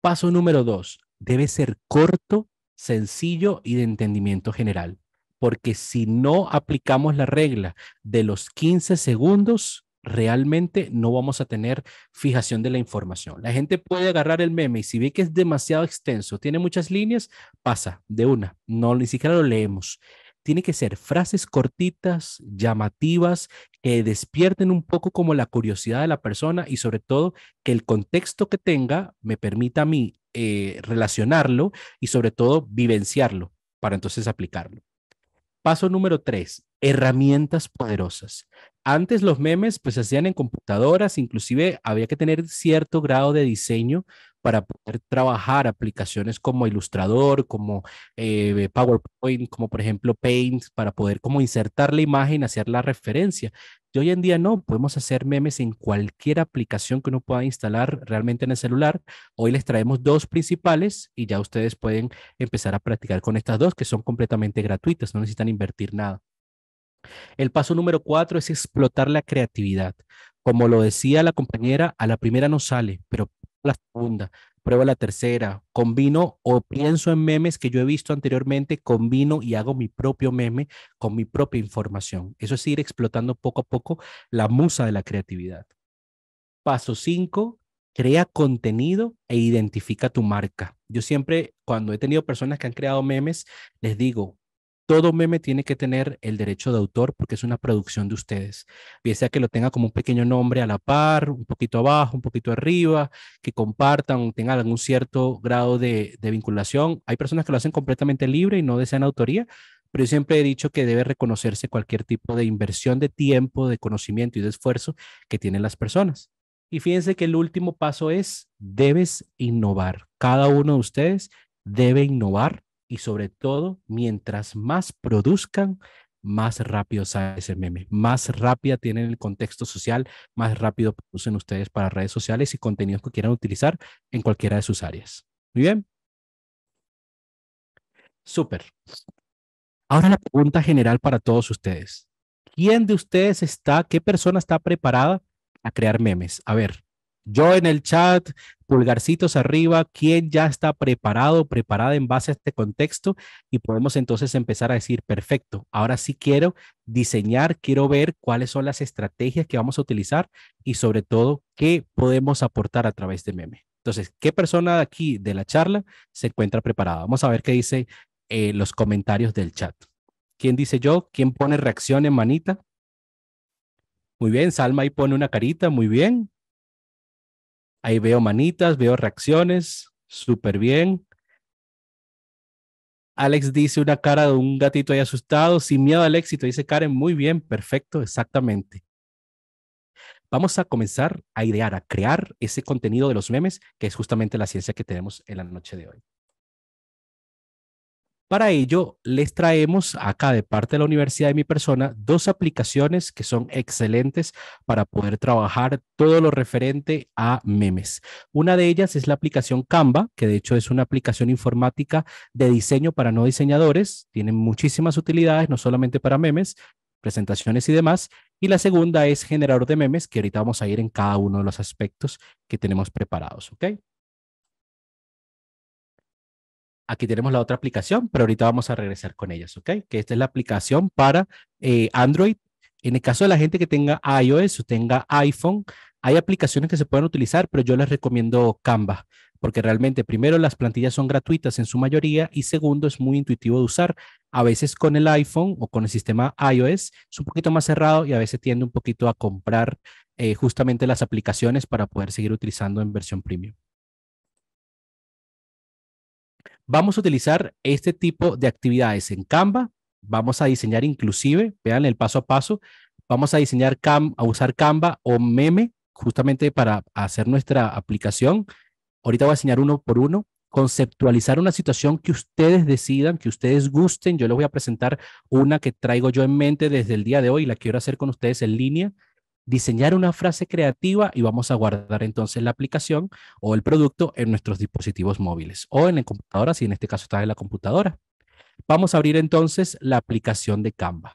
Paso número dos, debe ser corto, sencillo y de entendimiento general, porque si no aplicamos la regla de los 15 segundos, realmente no vamos a tener fijación de la información. La gente puede agarrar el meme y si ve que es demasiado extenso, tiene muchas líneas, pasa de una, no ni siquiera lo leemos. Tiene que ser frases cortitas, llamativas, que despierten un poco como la curiosidad de la persona y sobre todo que el contexto que tenga me permita a mí eh, relacionarlo y sobre todo vivenciarlo para entonces aplicarlo. Paso número tres, herramientas poderosas. Antes los memes pues se hacían en computadoras, inclusive había que tener cierto grado de diseño para poder trabajar aplicaciones como Illustrator, como eh, PowerPoint, como por ejemplo Paint, para poder como insertar la imagen, hacer la referencia. Y hoy en día no, podemos hacer memes en cualquier aplicación que uno pueda instalar realmente en el celular. Hoy les traemos dos principales y ya ustedes pueden empezar a practicar con estas dos que son completamente gratuitas, no necesitan invertir nada. El paso número cuatro es explotar la creatividad. Como lo decía la compañera, a la primera no sale, pero la segunda, prueba la tercera, combino o pienso en memes que yo he visto anteriormente, combino y hago mi propio meme con mi propia información. Eso es ir explotando poco a poco la musa de la creatividad. Paso cinco, crea contenido e identifica tu marca. Yo siempre, cuando he tenido personas que han creado memes, les digo, todo meme tiene que tener el derecho de autor porque es una producción de ustedes. Bien sea que lo tenga como un pequeño nombre a la par, un poquito abajo, un poquito arriba, que compartan, tengan algún cierto grado de, de vinculación. Hay personas que lo hacen completamente libre y no desean autoría, pero yo siempre he dicho que debe reconocerse cualquier tipo de inversión de tiempo, de conocimiento y de esfuerzo que tienen las personas. Y fíjense que el último paso es, debes innovar. Cada uno de ustedes debe innovar y sobre todo, mientras más produzcan, más rápido sale ese meme, más rápida tienen el contexto social, más rápido producen ustedes para redes sociales y contenidos que quieran utilizar en cualquiera de sus áreas. Muy bien. Súper. Ahora la pregunta general para todos ustedes. ¿Quién de ustedes está, qué persona está preparada a crear memes? A ver, yo en el chat, pulgarcitos arriba, quién ya está preparado, preparada en base a este contexto y podemos entonces empezar a decir, perfecto, ahora sí quiero diseñar, quiero ver cuáles son las estrategias que vamos a utilizar y sobre todo qué podemos aportar a través de meme. Entonces, ¿qué persona de aquí de la charla se encuentra preparada? Vamos a ver qué dice eh, los comentarios del chat. ¿Quién dice yo? ¿Quién pone reacción en manita? Muy bien, Salma ahí pone una carita, muy bien. Ahí veo manitas, veo reacciones, súper bien. Alex dice una cara de un gatito ahí asustado, sin miedo al éxito. Dice Karen, muy bien, perfecto, exactamente. Vamos a comenzar a idear, a crear ese contenido de los memes, que es justamente la ciencia que tenemos en la noche de hoy. Para ello, les traemos acá de parte de la Universidad de mi persona dos aplicaciones que son excelentes para poder trabajar todo lo referente a memes. Una de ellas es la aplicación Canva, que de hecho es una aplicación informática de diseño para no diseñadores. Tiene muchísimas utilidades, no solamente para memes, presentaciones y demás. Y la segunda es generador de memes, que ahorita vamos a ir en cada uno de los aspectos que tenemos preparados. ¿ok? aquí tenemos la otra aplicación, pero ahorita vamos a regresar con ellas, ¿ok? Que esta es la aplicación para eh, Android. En el caso de la gente que tenga iOS o tenga iPhone, hay aplicaciones que se pueden utilizar, pero yo les recomiendo Canva, porque realmente, primero, las plantillas son gratuitas en su mayoría y segundo, es muy intuitivo de usar. A veces con el iPhone o con el sistema iOS es un poquito más cerrado y a veces tiende un poquito a comprar eh, justamente las aplicaciones para poder seguir utilizando en versión premium. Vamos a utilizar este tipo de actividades en Canva. Vamos a diseñar inclusive, vean el paso a paso, vamos a diseñar Cam, a usar Canva o Meme justamente para hacer nuestra aplicación. Ahorita voy a enseñar uno por uno, conceptualizar una situación que ustedes decidan, que ustedes gusten. Yo les voy a presentar una que traigo yo en mente desde el día de hoy la quiero hacer con ustedes en línea diseñar una frase creativa y vamos a guardar entonces la aplicación o el producto en nuestros dispositivos móviles o en la computadora, si en este caso está en la computadora. Vamos a abrir entonces la aplicación de Canva.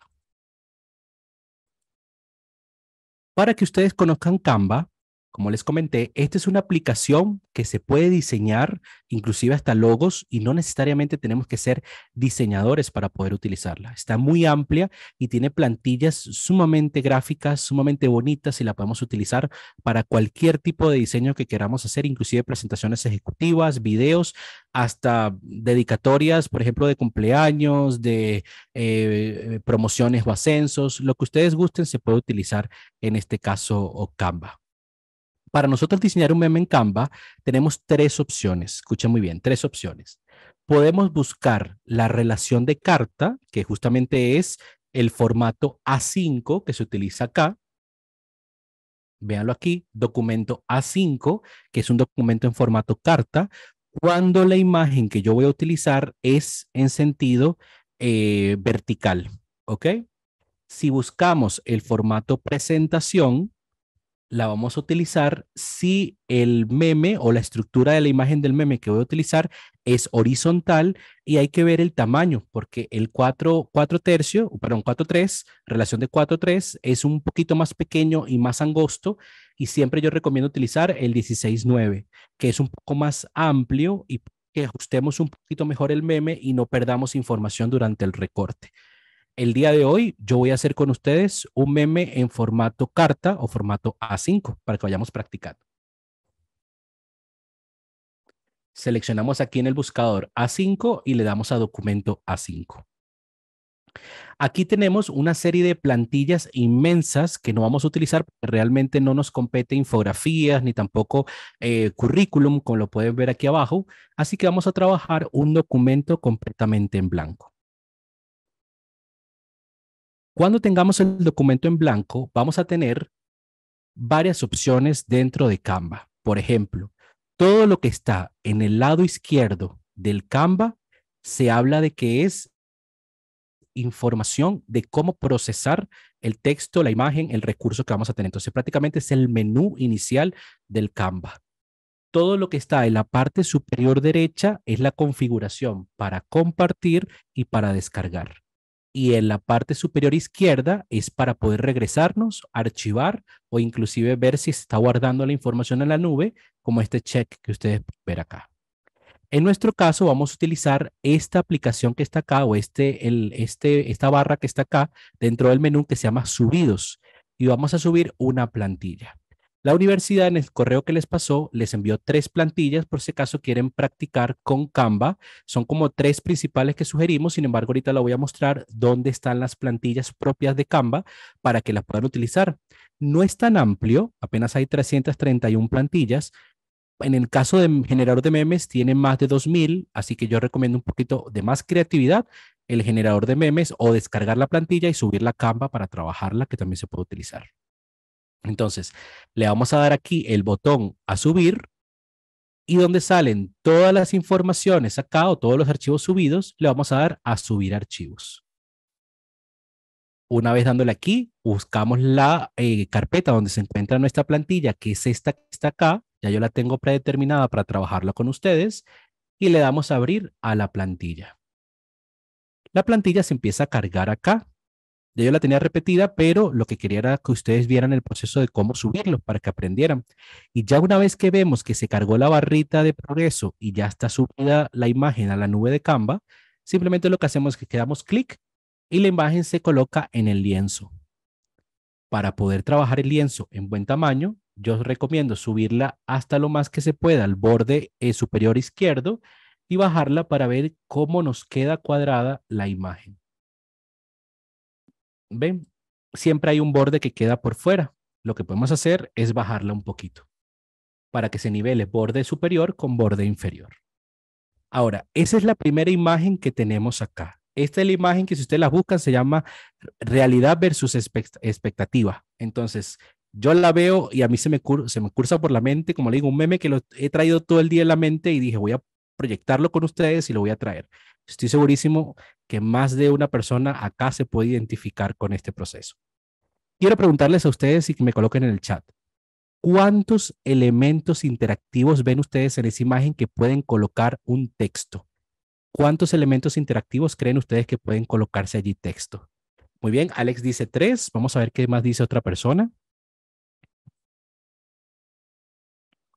Para que ustedes conozcan Canva, como les comenté, esta es una aplicación que se puede diseñar, inclusive hasta logos, y no necesariamente tenemos que ser diseñadores para poder utilizarla. Está muy amplia y tiene plantillas sumamente gráficas, sumamente bonitas y la podemos utilizar para cualquier tipo de diseño que queramos hacer, inclusive presentaciones ejecutivas, videos, hasta dedicatorias, por ejemplo, de cumpleaños, de eh, promociones o ascensos, lo que ustedes gusten se puede utilizar en este caso o Canva. Para nosotros diseñar un meme en Canva, tenemos tres opciones. Escuchen muy bien, tres opciones. Podemos buscar la relación de carta, que justamente es el formato A5 que se utiliza acá. Véanlo aquí, documento A5, que es un documento en formato carta, cuando la imagen que yo voy a utilizar es en sentido eh, vertical, ¿ok? Si buscamos el formato presentación, la vamos a utilizar si el meme o la estructura de la imagen del meme que voy a utilizar es horizontal y hay que ver el tamaño, porque el 4, 4 tercio, perdón, 4 3, relación de 4 3 es un poquito más pequeño y más angosto y siempre yo recomiendo utilizar el 16 9, que es un poco más amplio y que ajustemos un poquito mejor el meme y no perdamos información durante el recorte el día de hoy yo voy a hacer con ustedes un meme en formato carta o formato A5 para que vayamos practicando. Seleccionamos aquí en el buscador A5 y le damos a documento A5. Aquí tenemos una serie de plantillas inmensas que no vamos a utilizar porque realmente no nos compete infografías ni tampoco eh, currículum, como lo pueden ver aquí abajo. Así que vamos a trabajar un documento completamente en blanco. Cuando tengamos el documento en blanco, vamos a tener varias opciones dentro de Canva. Por ejemplo, todo lo que está en el lado izquierdo del Canva se habla de que es información de cómo procesar el texto, la imagen, el recurso que vamos a tener. Entonces, prácticamente es el menú inicial del Canva. Todo lo que está en la parte superior derecha es la configuración para compartir y para descargar y en la parte superior izquierda es para poder regresarnos, archivar o inclusive ver si está guardando la información en la nube, como este check que ustedes ven acá. En nuestro caso vamos a utilizar esta aplicación que está acá o este, este, esta barra que está acá dentro del menú que se llama subidos y vamos a subir una plantilla. La universidad en el correo que les pasó les envió tres plantillas por si acaso quieren practicar con Canva. Son como tres principales que sugerimos, sin embargo ahorita la voy a mostrar dónde están las plantillas propias de Canva para que las puedan utilizar. No es tan amplio, apenas hay 331 plantillas. En el caso de generador de memes tiene más de 2.000, así que yo recomiendo un poquito de más creatividad el generador de memes o descargar la plantilla y subir la Canva para trabajarla, que también se puede utilizar. Entonces, le vamos a dar aquí el botón a subir y donde salen todas las informaciones acá o todos los archivos subidos, le vamos a dar a subir archivos. Una vez dándole aquí, buscamos la eh, carpeta donde se encuentra nuestra plantilla, que es esta que está acá. Ya yo la tengo predeterminada para trabajarla con ustedes. Y le damos a abrir a la plantilla. La plantilla se empieza a cargar acá yo la tenía repetida, pero lo que quería era que ustedes vieran el proceso de cómo subirlo para que aprendieran. Y ya una vez que vemos que se cargó la barrita de progreso y ya está subida la imagen a la nube de Canva, simplemente lo que hacemos es que damos clic y la imagen se coloca en el lienzo. Para poder trabajar el lienzo en buen tamaño, yo os recomiendo subirla hasta lo más que se pueda al borde eh, superior izquierdo y bajarla para ver cómo nos queda cuadrada la imagen. ¿Ven? Siempre hay un borde que queda por fuera. Lo que podemos hacer es bajarla un poquito para que se nivele borde superior con borde inferior. Ahora, esa es la primera imagen que tenemos acá. Esta es la imagen que si ustedes la buscan se llama realidad versus expectativa. Entonces, yo la veo y a mí se me, se me cursa por la mente, como le digo, un meme que lo he traído todo el día en la mente y dije, voy a proyectarlo con ustedes y lo voy a traer. Estoy segurísimo que más de una persona acá se puede identificar con este proceso. Quiero preguntarles a ustedes y que me coloquen en el chat. ¿Cuántos elementos interactivos ven ustedes en esa imagen que pueden colocar un texto? ¿Cuántos elementos interactivos creen ustedes que pueden colocarse allí texto? Muy bien, Alex dice tres. Vamos a ver qué más dice otra persona.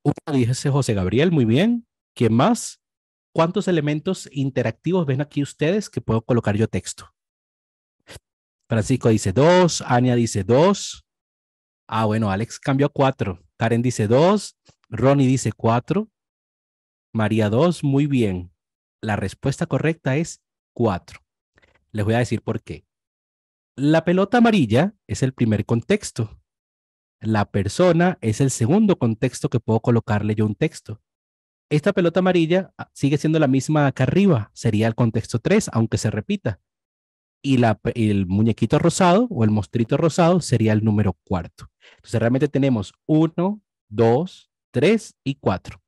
Uno dice José Gabriel, muy bien. ¿Quién más? ¿cuántos elementos interactivos ven aquí ustedes que puedo colocar yo texto? Francisco dice dos, Ania dice dos. Ah, bueno, Alex cambió a cuatro. Karen dice dos, Ronnie dice cuatro, María dos, muy bien. La respuesta correcta es cuatro. Les voy a decir por qué. La pelota amarilla es el primer contexto. La persona es el segundo contexto que puedo colocarle yo un texto esta pelota amarilla ah, sigue siendo la misma acá arriba, sería el contexto 3, aunque se repita. Y el muñequito rosado o el mostrito rosado sería el número cuarto. Entonces realmente tenemos 1, 2, 3 y 4.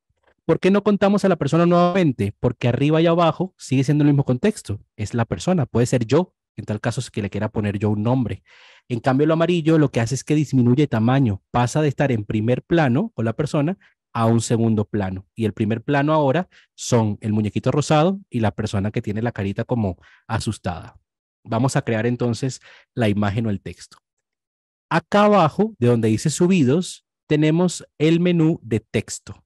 ¿Por qué no contamos a la persona nuevamente? Porque arriba y abajo sigue siendo el mismo contexto. Es la persona, puede ser yo, en tal caso es que le quiera poner yo un nombre. En cambio, lo amarillo lo que hace es que disminuye tamaño, pasa de estar en primer plano con la persona a un segundo plano. Y el primer plano ahora son el muñequito rosado y la persona que tiene la carita como asustada. Vamos a crear entonces la imagen o el texto. Acá abajo, de donde dice subidos, tenemos el menú de texto.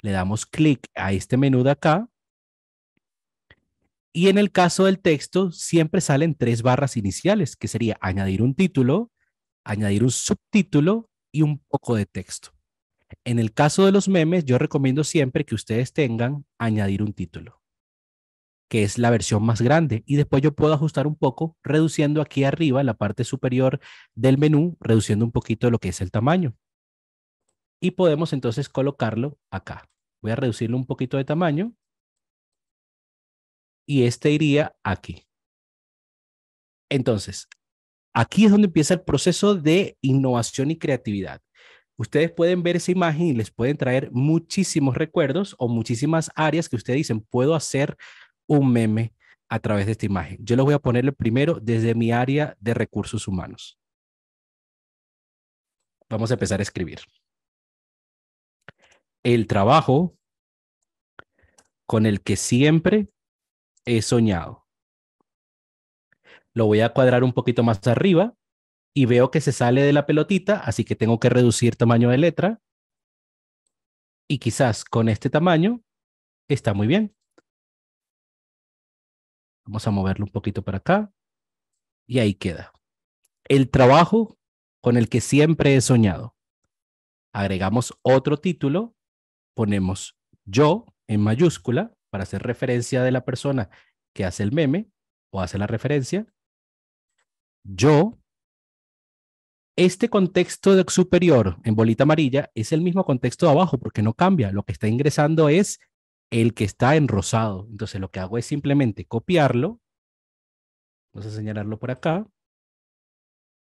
Le damos clic a este menú de acá. Y en el caso del texto, siempre salen tres barras iniciales, que sería añadir un título, añadir un subtítulo y un poco de texto. En el caso de los memes, yo recomiendo siempre que ustedes tengan añadir un título, que es la versión más grande. Y después yo puedo ajustar un poco, reduciendo aquí arriba, la parte superior del menú, reduciendo un poquito lo que es el tamaño. Y podemos entonces colocarlo acá. Voy a reducirlo un poquito de tamaño. Y este iría aquí. Entonces, aquí es donde empieza el proceso de innovación y creatividad ustedes pueden ver esa imagen y les pueden traer muchísimos recuerdos o muchísimas áreas que ustedes dicen, puedo hacer un meme a través de esta imagen. Yo lo voy a ponerle primero desde mi área de recursos humanos. Vamos a empezar a escribir. El trabajo con el que siempre he soñado. Lo voy a cuadrar un poquito más arriba y veo que se sale de la pelotita, así que tengo que reducir tamaño de letra. Y quizás con este tamaño está muy bien. Vamos a moverlo un poquito para acá. Y ahí queda. El trabajo con el que siempre he soñado. Agregamos otro título, ponemos yo en mayúscula para hacer referencia de la persona que hace el meme o hace la referencia. Yo este contexto superior en bolita amarilla es el mismo contexto de abajo porque no cambia. Lo que está ingresando es el que está en rosado. Entonces lo que hago es simplemente copiarlo. Vamos a señalarlo por acá.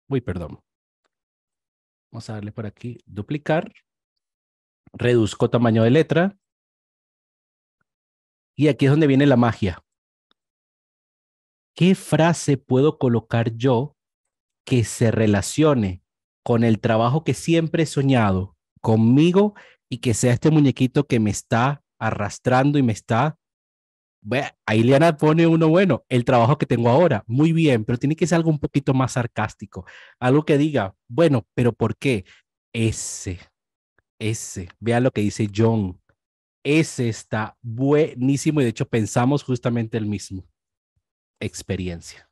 Uy, perdón. Vamos a darle por aquí duplicar. Reduzco tamaño de letra. Y aquí es donde viene la magia. ¿Qué frase puedo colocar yo que se relacione con el trabajo que siempre he soñado conmigo y que sea este muñequito que me está arrastrando y me está... ve ahí Liana pone uno bueno, el trabajo que tengo ahora, muy bien, pero tiene que ser algo un poquito más sarcástico, algo que diga, bueno, pero ¿por qué? Ese, ese, vea lo que dice John, ese está buenísimo y de hecho pensamos justamente el mismo, experiencia.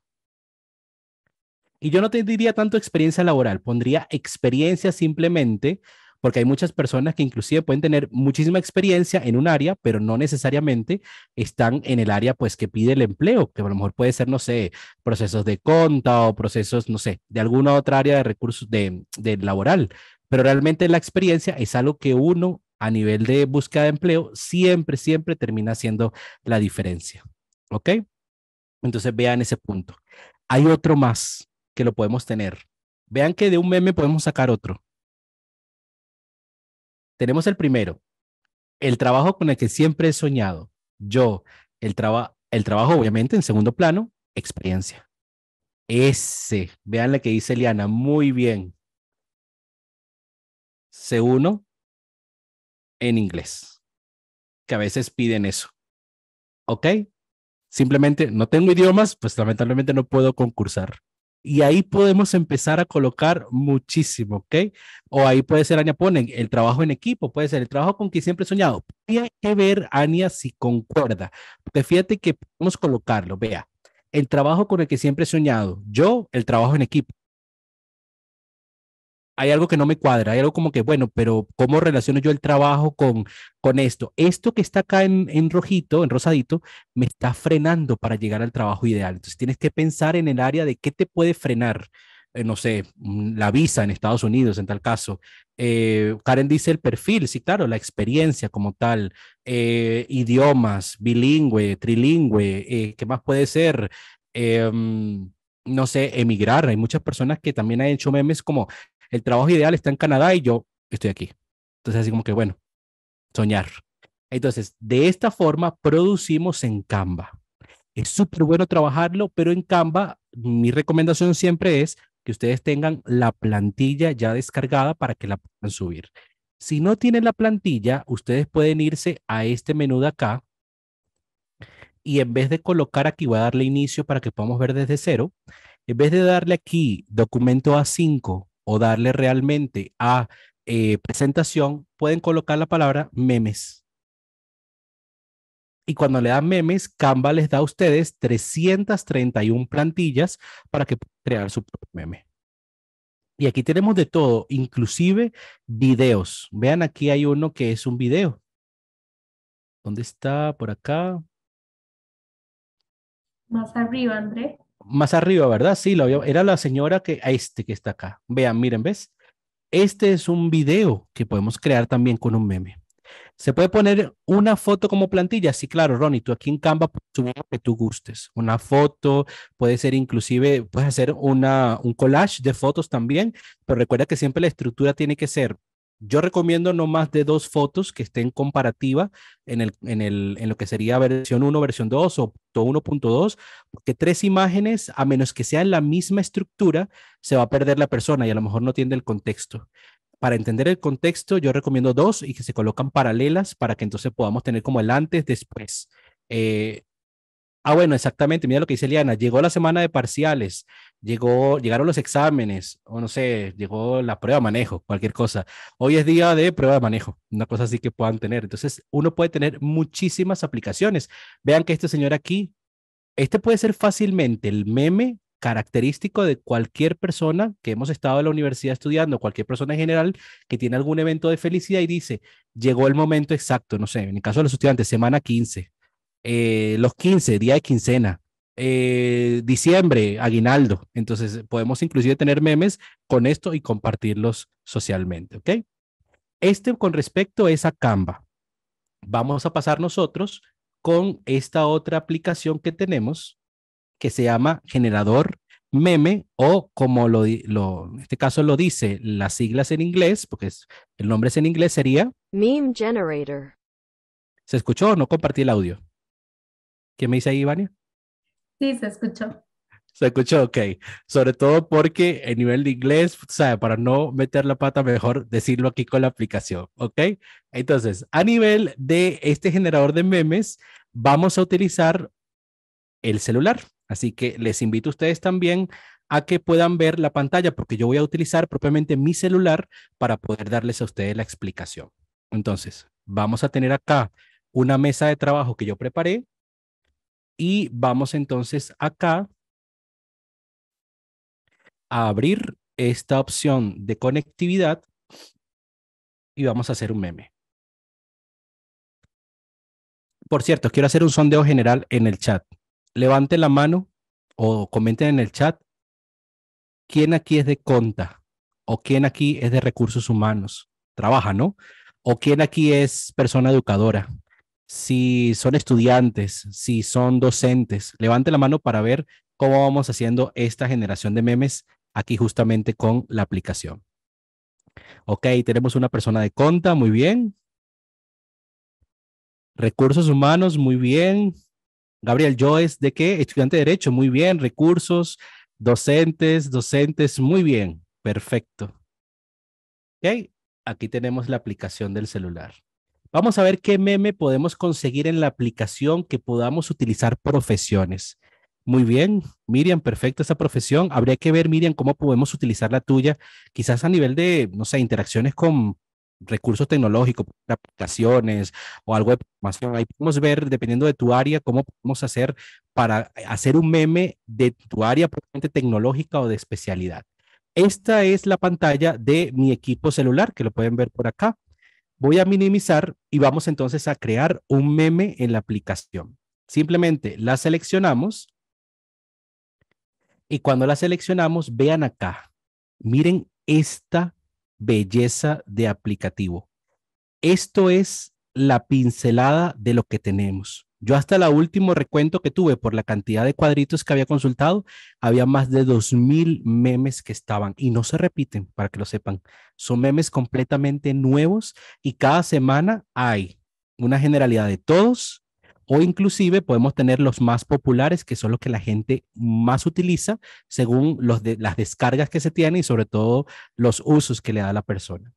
Y yo no te diría tanto experiencia laboral, pondría experiencia simplemente porque hay muchas personas que inclusive pueden tener muchísima experiencia en un área, pero no necesariamente están en el área pues que pide el empleo, que a lo mejor puede ser, no sé, procesos de conta o procesos, no sé, de alguna otra área de recursos de, laboral. Pero realmente la experiencia es algo que uno a nivel de búsqueda de empleo siempre, siempre termina haciendo la diferencia. ¿Ok? Entonces vean ese punto. Hay otro más que lo podemos tener. Vean que de un meme podemos sacar otro. Tenemos el primero, el trabajo con el que siempre he soñado. Yo, el, el trabajo obviamente en segundo plano, experiencia. Ese, vean la que dice Eliana, muy bien. C1 en inglés, que a veces piden eso. ¿Ok? Simplemente no tengo idiomas, pues lamentablemente no puedo concursar y ahí podemos empezar a colocar muchísimo, ¿ok? O ahí puede ser, Ania, ponen el trabajo en equipo, puede ser el trabajo con que siempre he soñado. Hay que ver, Ania, si concuerda, porque fíjate que podemos colocarlo, vea, el trabajo con el que siempre he soñado, yo, el trabajo en equipo, hay algo que no me cuadra, hay algo como que, bueno, pero ¿cómo relaciono yo el trabajo con, con esto? Esto que está acá en, rojito, en rosadito, me está frenando para llegar al trabajo ideal. Entonces tienes que pensar en el área de qué te puede frenar. Eh, no sé, mm, la visa en Estados Unidos en tal caso. Eh, Karen dice el perfil, sí, claro, la experiencia como tal, eh, idiomas, bilingüe, trilingüe, ¿qué más puede ser? Em, no sé, emigrar. Hay muchas personas que también han hecho memes como el trabajo ideal está en Canadá y yo estoy aquí. Entonces, así como que, bueno, soñar. Entonces, de esta forma, producimos en Canva. Es súper bueno trabajarlo, pero en Canva, mi recomendación siempre es que ustedes tengan la plantilla ya descargada para que la puedan subir. Si no tienen la plantilla, ustedes pueden irse a este menú de acá y en vez de colocar aquí, voy a darle inicio para que podamos ver desde cero. En vez de darle aquí documento A5 o darle realmente a eh, presentación, pueden colocar la palabra memes. Y cuando le dan memes, Canva les da a ustedes 331 plantillas para que puedan crear su propio meme. Y aquí tenemos de todo, inclusive videos. Vean, aquí hay uno que es un video. ¿Dónde está? Por acá. Más arriba, André más arriba, ¿verdad? Sí, era la señora que, a este que está acá. Vean, miren, ¿ves? Este es un video que podemos crear también con un meme. ¿Se puede poner una foto como plantilla? Sí, claro, Ronnie, tú aquí en Canva puedes que tú gustes. Una foto, puede ser inclusive, puedes hacer una, un collage de fotos también, pero recuerda que siempre la estructura tiene que ser yo recomiendo no más de dos fotos que estén comparativas en, el, en, el, en lo que sería versión 1, versión 2 o 1.2, porque tres imágenes, a menos que sean la misma estructura, se va a perder la persona y a lo mejor no tiene el contexto. Para entender el contexto, yo recomiendo dos y que se colocan paralelas para que entonces podamos tener como el antes, después. Eh, ah, bueno, exactamente. Mira lo que dice Liana, Llegó la semana de parciales llegaron los exámenes, o no sé, llegó la prueba de manejo, cualquier cosa. Hoy es día de prueba de manejo, una cosa así que puedan tener. Entonces, uno puede tener muchísimas aplicaciones. Vean que este señor aquí, este puede ser fácilmente el meme característico de cualquier persona que hemos estado en la universidad estudiando, cualquier persona en general que tiene algún evento de felicidad y dice, llegó el momento exacto, no sé, en el caso de los estudiantes, semana 15, eh, los 15, día de quincena, eh, diciembre, aguinaldo. Entonces podemos inclusive tener memes con esto y compartirlos socialmente, ¿ok? Este con respecto a esa Canva. Vamos a pasar nosotros con esta otra aplicación que tenemos que se llama generador meme o como lo, lo, en este caso lo dice las siglas en inglés, porque el nombre es en inglés, sería Meme Generator. ¿Se escuchó o no compartí el audio? ¿Qué me dice ahí, Ivania? Sí, se escuchó. Se escuchó, ok. Sobre todo porque el nivel de inglés, ¿sabe? Para no meter la pata, mejor decirlo aquí con la aplicación, ¿ok? Entonces, a nivel de este generador de memes, vamos a utilizar el celular. Así que les invito a ustedes también a que puedan ver la pantalla, porque yo voy a utilizar propiamente mi celular para poder darles a ustedes la explicación. Entonces, vamos a tener acá una mesa de trabajo que yo preparé y vamos entonces acá a abrir esta opción de conectividad y vamos a hacer un meme. Por cierto, quiero hacer un sondeo general en el chat. Levanten la mano o comenten en el chat quién aquí es de conta o quién aquí es de recursos humanos. Trabaja, ¿no? O quién aquí es persona educadora si son estudiantes, si son docentes. Levante la mano para ver cómo vamos haciendo esta generación de memes aquí justamente con la aplicación. Ok, tenemos una persona de conta, muy bien. Recursos humanos, muy bien. Gabriel Joyce, ¿de qué? Estudiante de Derecho, muy bien. Recursos, docentes, docentes, muy bien. Perfecto. Ok, aquí tenemos la aplicación del celular. Vamos a ver qué meme podemos conseguir en la aplicación que podamos utilizar profesiones. Muy bien, Miriam, perfecto esa profesión. Habría que ver, Miriam, cómo podemos utilizar la tuya, quizás a nivel de, no sé, interacciones con recursos tecnológicos, aplicaciones o algo de programación. Ahí podemos ver, dependiendo de tu área, cómo podemos hacer para hacer un meme de tu área tecnológica o de especialidad. Esta es la pantalla de mi equipo celular, que lo pueden ver por acá voy a minimizar y vamos entonces a crear un meme en la aplicación. Simplemente la seleccionamos y cuando la seleccionamos, vean acá, miren esta belleza de aplicativo. Esto es la pincelada de lo que tenemos. Yo hasta el último recuento que tuve por la cantidad de cuadritos que había consultado, había más de 2.000 memes que estaban y no se repiten, para que lo sepan. Son memes completamente nuevos y cada semana hay una generalidad de todos o inclusive podemos tener los más populares, que son los que la gente más utiliza según los de, las descargas que se tienen y sobre todo los usos que le da la persona.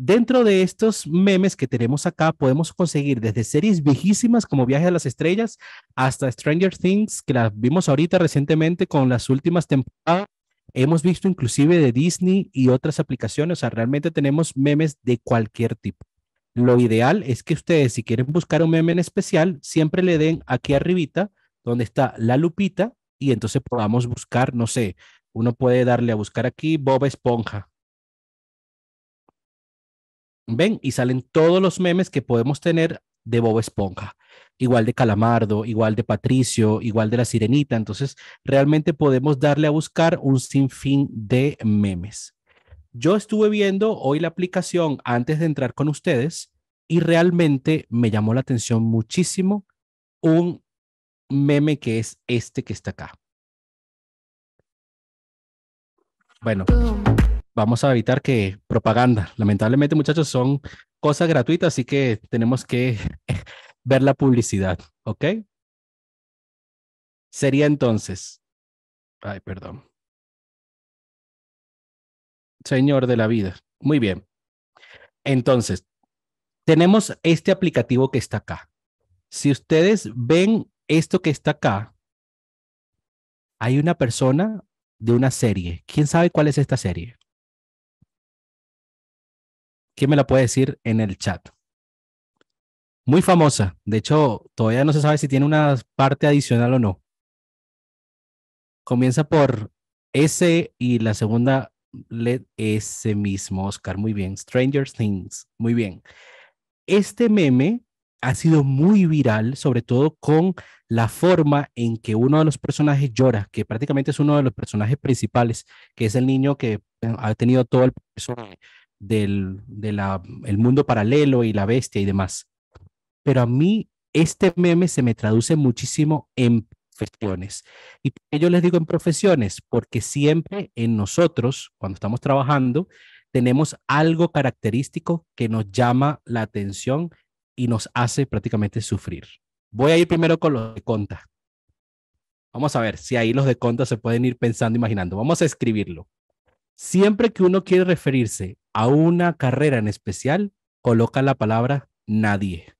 Dentro de estos memes que tenemos acá, podemos conseguir desde series viejísimas como Viaje a las Estrellas hasta Stranger Things, que las vimos ahorita recientemente con las últimas temporadas. Hemos visto inclusive de Disney y otras aplicaciones, o sea, realmente tenemos memes de cualquier tipo. Lo ideal es que ustedes, si quieren buscar un meme en especial, siempre le den aquí arribita, donde está la lupita, y entonces podamos buscar, no sé, uno puede darle a buscar aquí Bob Esponja, Ven, y salen todos los memes que podemos tener de Bob Esponja, igual de Calamardo, igual de Patricio, igual de la Sirenita. Entonces, realmente podemos darle a buscar un sinfín de memes. Yo estuve viendo hoy la aplicación antes de entrar con ustedes y realmente me llamó la atención muchísimo un meme que es este que está acá. Bueno vamos a evitar que propaganda, lamentablemente muchachos, son cosas gratuitas, así que tenemos que ver la publicidad, ¿ok? Sería entonces, ay, perdón. Señor de la vida. Muy bien. Entonces, tenemos este aplicativo que está acá. Si ustedes ven esto que está acá, hay una persona de una serie. ¿Quién sabe cuál es esta serie? ¿Quién me la puede decir en el chat? Muy famosa. De hecho, todavía no se sabe si tiene una parte adicional o no. Comienza por S y la segunda LED ese mismo, Oscar. Muy bien. Stranger Things. Muy bien. Este meme ha sido muy viral, sobre todo con la forma en que uno de los personajes llora, que prácticamente es uno de los personajes principales, que es el niño que ha tenido todo el personaje del de mundo paralelo y la bestia y demás. Pero a mí este meme se me traduce muchísimo en profesiones. ¿Y por yo les digo en profesiones? Porque siempre en nosotros, cuando estamos trabajando, tenemos algo característico que nos llama la atención y nos hace prácticamente sufrir. Voy a ir primero con los de conta. Vamos a ver si ahí los de conta se pueden ir pensando, imaginando. Vamos a escribirlo. Siempre que uno quiere referirse a una carrera en especial, coloca la palabra nadie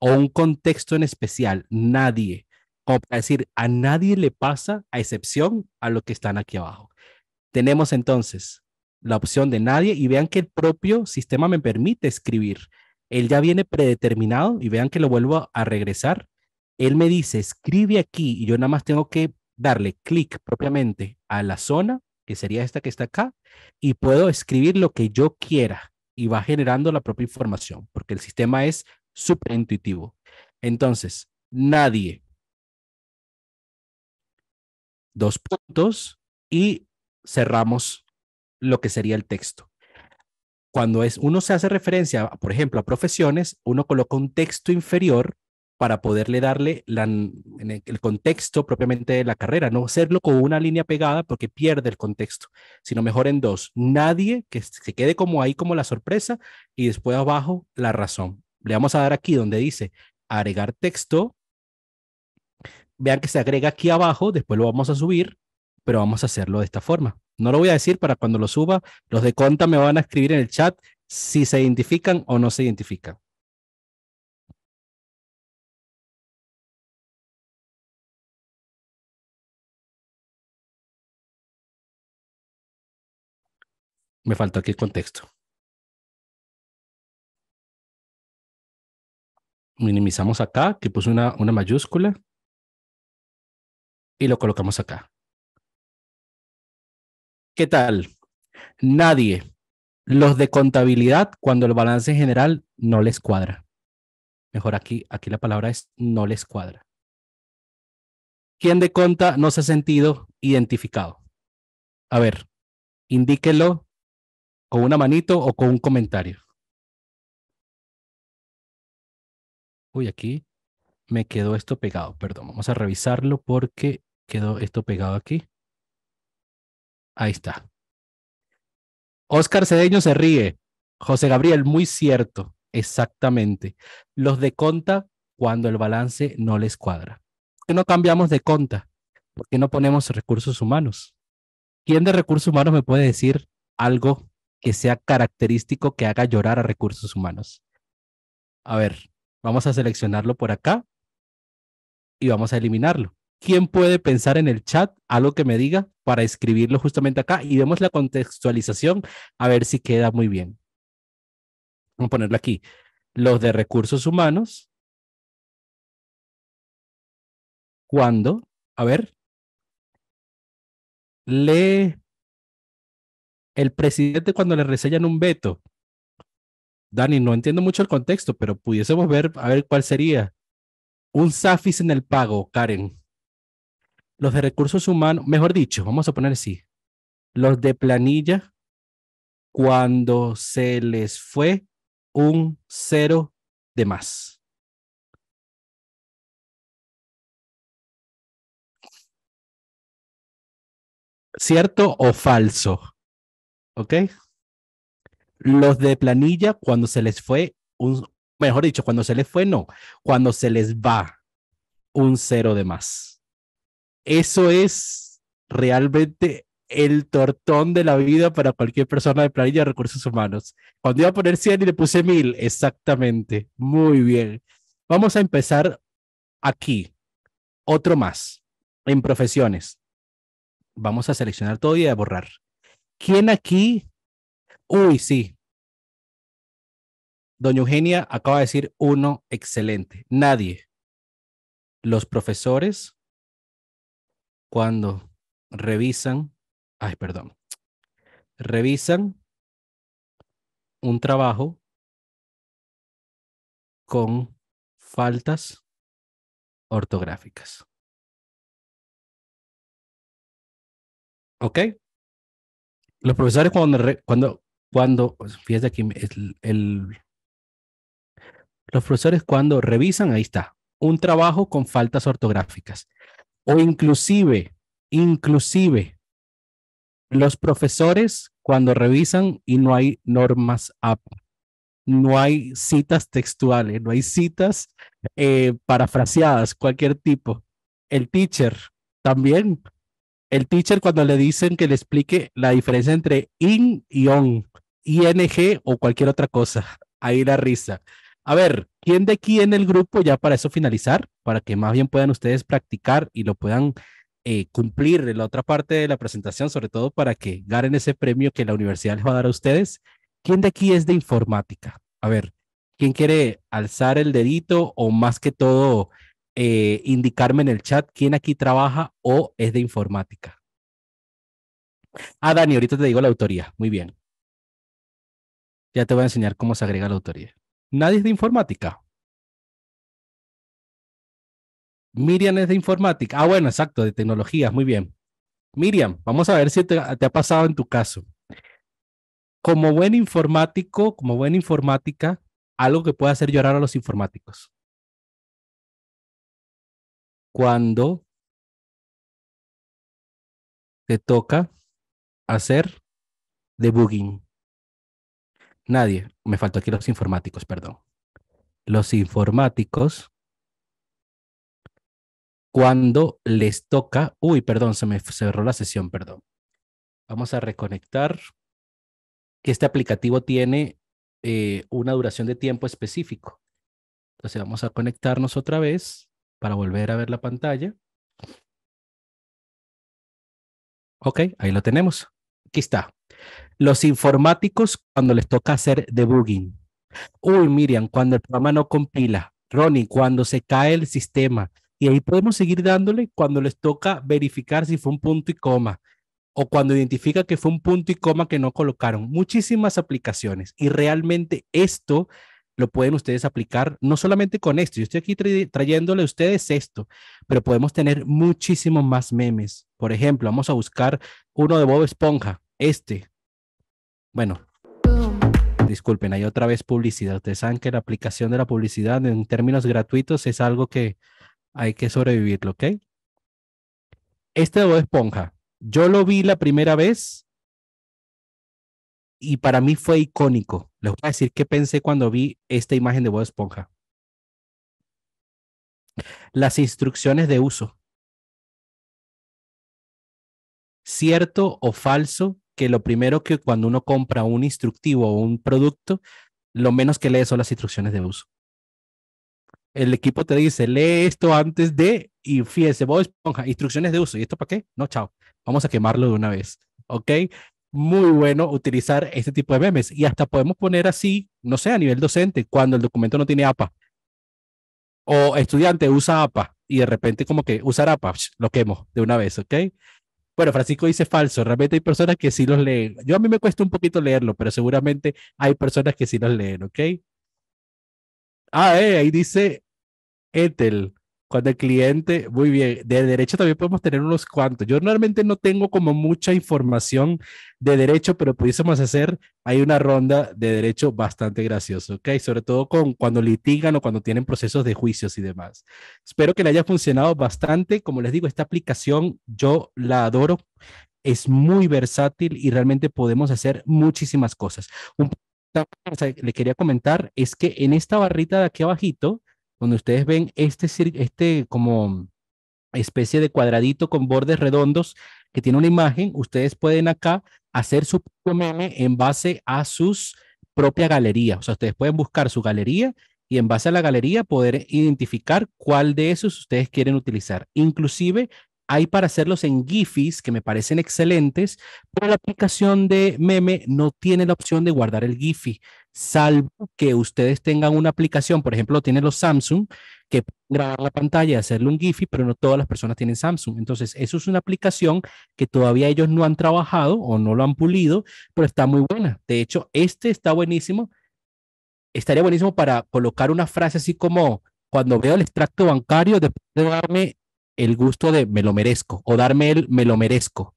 o un contexto en especial, nadie. Como para decir, a nadie le pasa, a excepción a lo que están aquí abajo. Tenemos entonces la opción de nadie y vean que el propio sistema me permite escribir. Él ya viene predeterminado y vean que lo vuelvo a regresar. Él me dice, escribe aquí y yo nada más tengo que darle clic propiamente a la zona que sería esta que está acá, y puedo escribir lo que yo quiera y va generando la propia información, porque el sistema es súper intuitivo. Entonces, nadie. Dos puntos y cerramos lo que sería el texto. Cuando es, uno se hace referencia, por ejemplo, a profesiones, uno coloca un texto inferior para poderle darle el contexto propiamente de la carrera, no hacerlo con una línea pegada porque pierde el contexto, sino mejor en dos. Nadie que se quede como ahí como la sorpresa y después abajo la razón. Le vamos a dar aquí donde dice agregar texto. Vean que se agrega aquí abajo, después lo vamos a subir, pero vamos a hacerlo de esta forma. No lo voy a decir para cuando lo suba, los de Conta me van a escribir en el chat si se identifican o no se identifican. Me faltó aquí el contexto. Minimizamos acá, que puse una, mayúscula. Y lo colocamos acá. ¿Qué tal? Nadie. Los de contabilidad, cuando el balance general no les cuadra. Mejor aquí, aquí la palabra es no les cuadra. ¿Quién de conta no se ha sentido identificado? A ver, indíquelo con una manito o con un comentario. Uy, aquí me quedó esto pegado, perdón. Vamos a revisarlo porque quedó esto pegado aquí. Ahí está. Oscar Cedeño se ríe. José Gabriel, muy cierto. Exactamente. Los de conta cuando el balance no les cuadra. ¿Por qué no cambiamos de conta? ¿Por qué no ponemos recursos humanos? ¿Quién de recursos humanos me puede decir algo que sea característico que haga llorar a recursos humanos. A ver, vamos a seleccionarlo por acá y vamos a eliminarlo. ¿Quién puede pensar en el chat algo que me diga para escribirlo justamente acá? Y vemos la contextualización a ver si queda muy bien. Vamos a ponerlo aquí. Los de recursos humanos. Cuando, a ver, le el presidente cuando le reseñan un veto. Dani, no entiendo mucho el contexto, pero pudiésemos ver a ver cuál sería. Un SAFIS en el pago, Karen. Los de recursos humanos, mejor dicho, vamos a poner así. Los de planilla, cuando se les fue un cero de más. ¿Cierto o falso? ¿Ok? Los de planilla, cuando se les fue, un, mejor dicho, cuando se les fue, no, cuando se les va un cero de más. Eso es realmente el tortón de la vida para cualquier persona de planilla de recursos humanos. Cuando iba a poner 100 y le puse 1000, exactamente. Muy bien. Vamos a empezar aquí. Otro más, en profesiones. Vamos a seleccionar todo y a borrar. ¿Quién aquí? Uy, sí. Doña Eugenia acaba de decir uno excelente. Nadie. Los profesores, cuando revisan, ay, perdón, revisan un trabajo con faltas ortográficas. ¿Ok? los profesores cuando, cuando, cuando aquí, los profesores cuando revisan, ahí está, un trabajo con faltas ortográficas. O inclusive, inclusive, los profesores cuando revisan y no hay normas no hay citas textuales, no hay citas eh, parafraseadas, cualquier tipo. El teacher también el teacher cuando le dicen que le explique la diferencia entre in y on, ing o cualquier otra cosa. Ahí la risa. A ver, ¿quién de aquí en el grupo, ya para eso finalizar, para que más bien puedan ustedes practicar y lo puedan eh, cumplir en la otra parte de la presentación, sobre todo para que ganen ese premio que la universidad les va a dar a ustedes? ¿Quién de aquí es de informática? A ver, ¿quién quiere alzar el dedito o más que todo eh, indicarme en el chat quién aquí trabaja o es de informática. Ah, Dani, ahorita te digo la autoría. Muy bien. Ya te voy a enseñar cómo se agrega la autoría. Nadie es de informática. Miriam es de informática. Ah, bueno, exacto, de tecnologías. Muy bien. Miriam, vamos a ver si te, te ha pasado en tu caso. Como buen informático, como buena informática, algo que puede hacer llorar a los informáticos cuando te toca hacer debugging. Nadie, me faltó aquí los informáticos, perdón. Los informáticos, cuando les toca, uy, perdón, se me cerró la sesión, perdón. Vamos a reconectar que este aplicativo tiene eh, una duración de tiempo específico. Entonces vamos a conectarnos otra vez para volver a ver la pantalla. Ok, ahí lo tenemos. Aquí está. Los informáticos cuando les toca hacer debugging. Uy, Miriam, cuando el programa no compila. Ronnie, cuando se cae el sistema. Y ahí podemos seguir dándole cuando les toca verificar si fue un punto y coma o cuando identifica que fue un punto y coma que no colocaron. Muchísimas aplicaciones. Y realmente esto lo pueden ustedes aplicar no solamente con esto, yo estoy aquí trayéndole a ustedes esto, pero podemos tener muchísimos más memes. Por ejemplo, vamos a buscar uno de Bob Esponja, este. Bueno, disculpen, hay otra vez publicidad. Ustedes saben que la aplicación de la publicidad en términos gratuitos es algo que hay que sobrevivirlo, ¿ok? Este de Bob Esponja, yo lo vi la primera vez y para mí fue icónico les voy a decir qué pensé cuando vi esta imagen de Bob Esponja. Las instrucciones de uso. ¿Cierto o falso que lo primero que cuando uno compra un instructivo o un producto, lo menos que lee son las instrucciones de uso? el equipo te dice, lee esto antes de, y fíjese, Bob Esponja, instrucciones de uso, ¿y esto para qué? No, chao, vamos a quemarlo de una vez, ¿ok? muy bueno utilizar este tipo de memes y hasta podemos poner así, no sé, a nivel docente, cuando el documento no tiene APA o estudiante usa APA y de repente como que usar APA, lo quemo de una vez, ¿ok? Bueno, Francisco dice falso, realmente hay personas que sí los leen. Yo a mí me cuesta un poquito leerlo, pero seguramente hay personas que sí los leen, ¿ok? Ah, eh, ahí dice Ethel, cuando el cliente, muy bien, de derecho también podemos tener unos cuantos. Yo normalmente no tengo como mucha información de derecho, pero pudiésemos hacer, hay una ronda de derecho bastante gracioso, ¿ok? Sobre todo con cuando litigan o cuando tienen procesos de juicios y demás. Espero que le haya funcionado bastante. Como les digo, esta aplicación yo la adoro. Es muy versátil y realmente podemos hacer muchísimas cosas. Un le quería comentar es que en esta barrita de aquí abajito donde ustedes ven este, este como especie de cuadradito con bordes redondos que tiene una imagen, ustedes pueden acá hacer su meme en base a sus propia galería. O sea, ustedes pueden buscar su galería y en base a la galería poder identificar cuál de esos ustedes quieren utilizar. Inclusive hay para hacerlos en GIFs que me parecen excelentes, pero la aplicación de meme no tiene la opción de guardar el GIFI salvo que ustedes tengan una aplicación, por ejemplo, tienen los Samsung, que pueden grabar la pantalla y hacerle un GIF, pero no todas las personas tienen Samsung. Entonces, eso es una aplicación que todavía ellos no han trabajado o no lo han pulido, pero está muy buena. De hecho, este está buenísimo. Estaría buenísimo para colocar una frase así como, cuando veo el extracto bancario, después de darme el gusto de me lo merezco o darme el me lo merezco.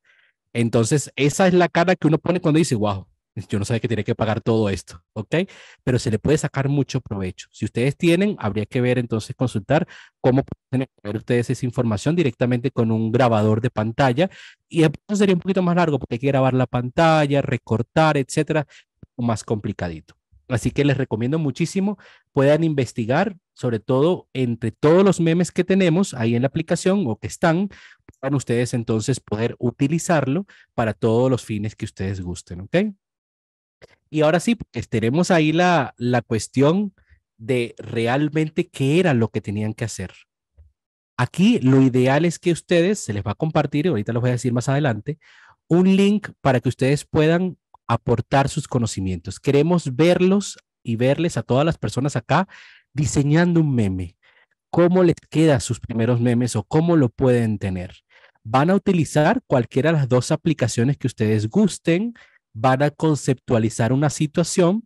Entonces, esa es la cara que uno pone cuando dice, wow, yo no sabía que tiene que pagar todo esto, ¿ok? Pero se le puede sacar mucho provecho. Si ustedes tienen, habría que ver entonces, consultar cómo pueden ver ustedes esa información directamente con un grabador de pantalla. Y eso sería un poquito más largo porque hay que grabar la pantalla, recortar, etcétera, más complicadito. Así que les recomiendo muchísimo puedan investigar, sobre todo entre todos los memes que tenemos ahí en la aplicación o que están, para ustedes entonces poder utilizarlo para todos los fines que ustedes gusten, ¿ok? Y ahora sí, estaremos pues, tenemos ahí la, la cuestión de realmente qué era lo que tenían que hacer. Aquí lo ideal es que ustedes, se les va a compartir, y ahorita los voy a decir más adelante, un link para que ustedes puedan aportar sus conocimientos. Queremos verlos y verles a todas las personas acá diseñando un meme. ¿Cómo les queda sus primeros memes o cómo lo pueden tener? Van a utilizar cualquiera de las dos aplicaciones que ustedes gusten van a conceptualizar una situación,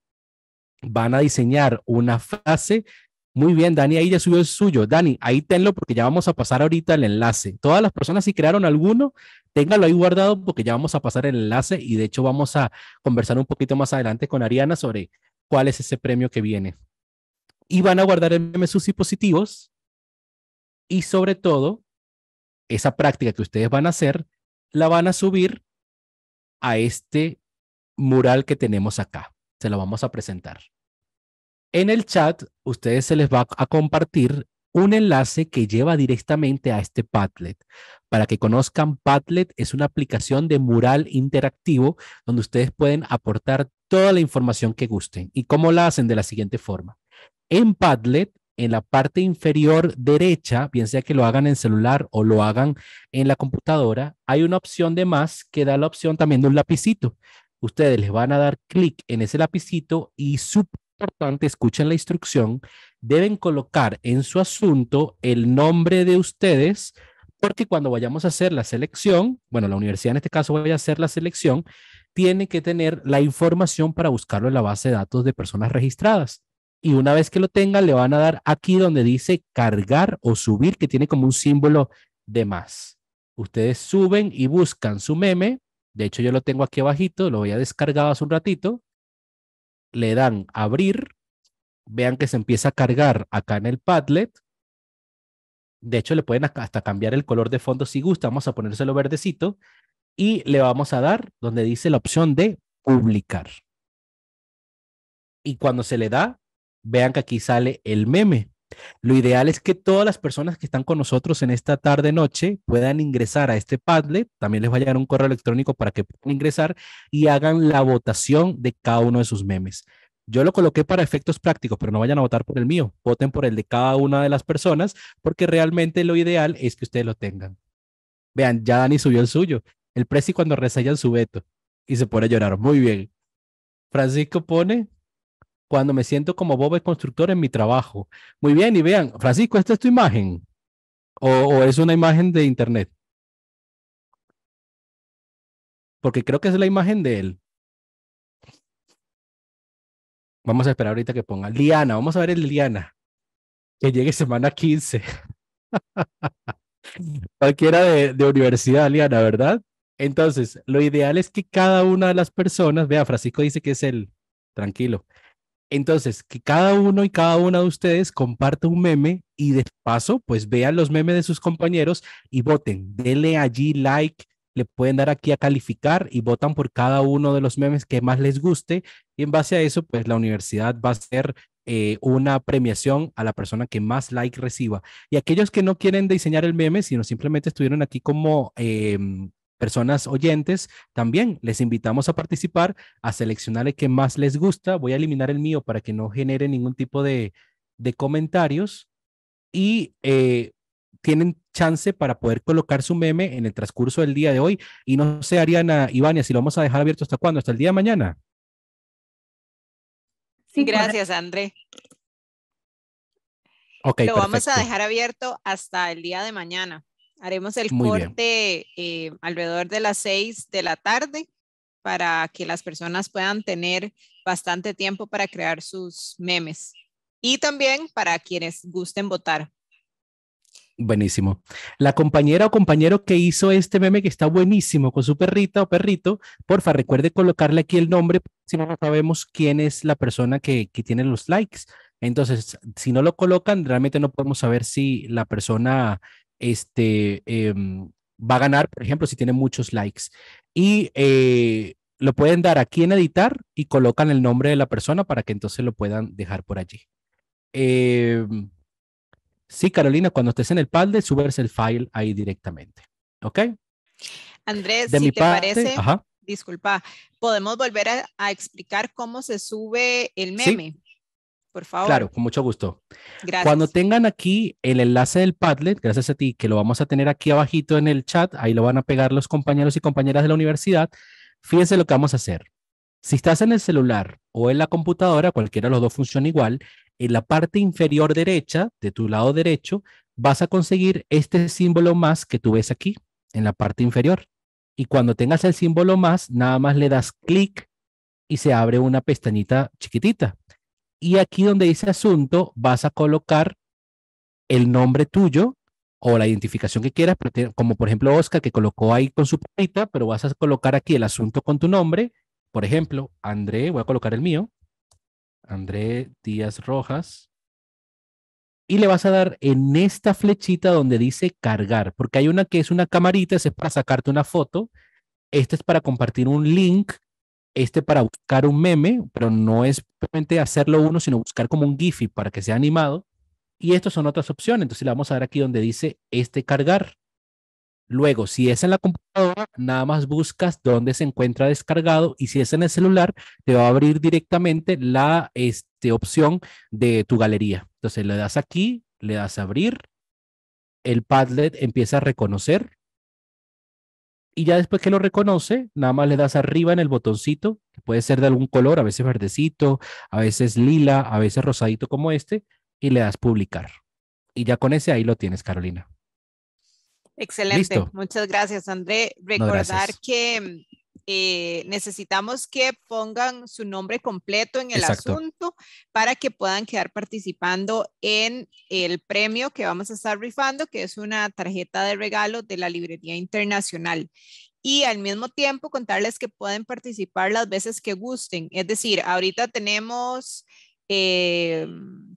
van a diseñar una frase. Muy bien, Dani, ahí ya subió el suyo. Dani, ahí tenlo porque ya vamos a pasar ahorita el enlace. Todas las personas, si crearon alguno, téngalo ahí guardado porque ya vamos a pasar el enlace y de hecho vamos a conversar un poquito más adelante con Ariana sobre cuál es ese premio que viene. Y van a guardar en sus dispositivos y sobre todo, esa práctica que ustedes van a hacer, la van a subir a este mural que tenemos acá. Se lo vamos a presentar. En el chat, ustedes se les va a compartir un enlace que lleva directamente a este Padlet. Para que conozcan, Padlet es una aplicación de mural interactivo donde ustedes pueden aportar toda la información que gusten. ¿Y cómo la hacen? De la siguiente forma. En Padlet, en la parte inferior derecha, bien sea que lo hagan en celular o lo hagan en la computadora, hay una opción de más que da la opción también de un lapicito ustedes les van a dar clic en ese lapicito y súper importante, escuchen la instrucción, deben colocar en su asunto el nombre de ustedes, porque cuando vayamos a hacer la selección, bueno, la universidad en este caso vaya a hacer la selección, tiene que tener la información para buscarlo en la base de datos de personas registradas. Y una vez que lo tengan, le van a dar aquí donde dice cargar o subir, que tiene como un símbolo de más. Ustedes suben y buscan su meme, de hecho, yo lo tengo aquí abajito, lo voy a descargado hace un ratito. Le dan abrir. Vean que se empieza a cargar acá en el Padlet. De hecho, le pueden hasta cambiar el color de fondo si gusta. Vamos a ponérselo verdecito. Y le vamos a dar donde dice la opción de publicar. Y cuando se le da, vean que aquí sale el meme. Lo ideal es que todas las personas que están con nosotros en esta tarde-noche puedan ingresar a este Padlet. También les va a llegar un correo electrónico para que puedan ingresar y hagan la votación de cada uno de sus memes. Yo lo coloqué para efectos prácticos, pero no vayan a votar por el mío. Voten por el de cada una de las personas, porque realmente lo ideal es que ustedes lo tengan. Vean, ya Dani subió el suyo. El precio cuando reseñan su veto y se pone a llorar. Muy bien. Francisco pone cuando me siento como Bob y constructor en mi trabajo. Muy bien, y vean, Francisco, ¿esta es tu imagen? ¿O, es una imagen de internet? Porque creo que es la imagen de él. Vamos a esperar ahorita que ponga. Liana, vamos a ver el Liana. Que llegue semana 15. Cualquiera de, de universidad, Liana, ¿verdad? Entonces, lo ideal es que cada una de las personas, vea, Francisco dice que es él, tranquilo, entonces, que cada uno y cada una de ustedes comparta un meme y de paso, pues vean los memes de sus compañeros y voten. Denle allí like, le pueden dar aquí a calificar y votan por cada uno de los memes que más les guste. Y en base a eso, pues la universidad va a hacer eh, una premiación a la persona que más like reciba. Y aquellos que no quieren diseñar el meme, sino simplemente estuvieron aquí como... Em, personas oyentes, también les invitamos a participar, a seleccionar el que más les gusta. Voy a eliminar el mío para que no genere ningún tipo de, comentarios y eh, tienen chance para poder colocar su meme en el transcurso del día de hoy. Y no sé, Ariana, Ivania, si lo vamos a dejar abierto hasta cuándo, hasta el día de mañana. Sí, gracias, André. lo vamos a dejar abierto hasta el día de mañana. Haremos el corte eh, alrededor de las 6 de la tarde para que las personas puedan tener bastante tiempo para crear sus memes y también para quienes gusten votar. Buenísimo. La compañera o compañero que hizo este meme que está buenísimo con su perrita o perrito, porfa, recuerde colocarle aquí el nombre si no sabemos quién es la persona que, que tiene los likes. Entonces, si no lo colocan, realmente no podemos saber si la persona este, em, va a ganar, por ejemplo, si tiene muchos likes. Y eh, lo pueden dar aquí en editar y colocan el nombre de la persona para que entonces lo puedan dejar por allí. Em, sí, Carolina, cuando estés en el de subes el file ahí directamente. ¿Ok? Andrés, si te parece, disculpa, podemos volver a, explicar cómo se sube el meme. Claro, con mucho gusto. Cuando tengan aquí el enlace del Padlet, gracias a ti, que lo vamos a tener aquí abajito en el chat, ahí lo van a pegar los compañeros y compañeras de la universidad, fíjense lo que vamos a hacer. Si estás en el celular o en la computadora, cualquiera de los dos funciona igual, en la parte inferior derecha, de tu lado derecho, vas a conseguir este símbolo más que tú ves aquí, en la parte inferior. Y cuando tengas el símbolo más, nada más le das clic y se abre una pestañita chiquitita y aquí donde dice asunto, vas a colocar el nombre tuyo o la identificación que quieras, como por ejemplo Oscar que colocó ahí con su palita, pero vas a colocar aquí el asunto con tu nombre. Por ejemplo, André, voy a colocar el mío. André Díaz Rojas. Y le vas a dar en esta flechita donde dice cargar, porque hay una que es una camarita, esa es para sacarte una foto. Esta es para compartir un link este para buscar un meme, pero no es simplemente hacerlo uno, sino buscar como un GIF para que sea animado. Y estas son otras opciones. Entonces le vamos a ver aquí donde dice este cargar. Luego, si es en la computadora, nada más buscas dónde se encuentra descargado y si es en el celular, te va a abrir directamente la este, opción de tu galería. Entonces le das aquí, le das abrir, el Padlet empieza a reconocer y ya después que lo reconoce, nada más le das arriba en el botoncito, que puede ser de algún color, a veces verdecito, a veces lila, a veces rosadito como este, y le das publicar. Y ya con ese ahí lo tienes, Carolina. Excelente. Muchas gracias, André. Recordar que mm, eh, necesitamos que pongan su nombre completo en el asunto para que puedan quedar participando en el premio que vamos a estar rifando, que es una tarjeta de regalo de la Librería Internacional. Y al mismo tiempo contarles que pueden participar las veces que gusten. Es decir, ahorita tenemos... Eh,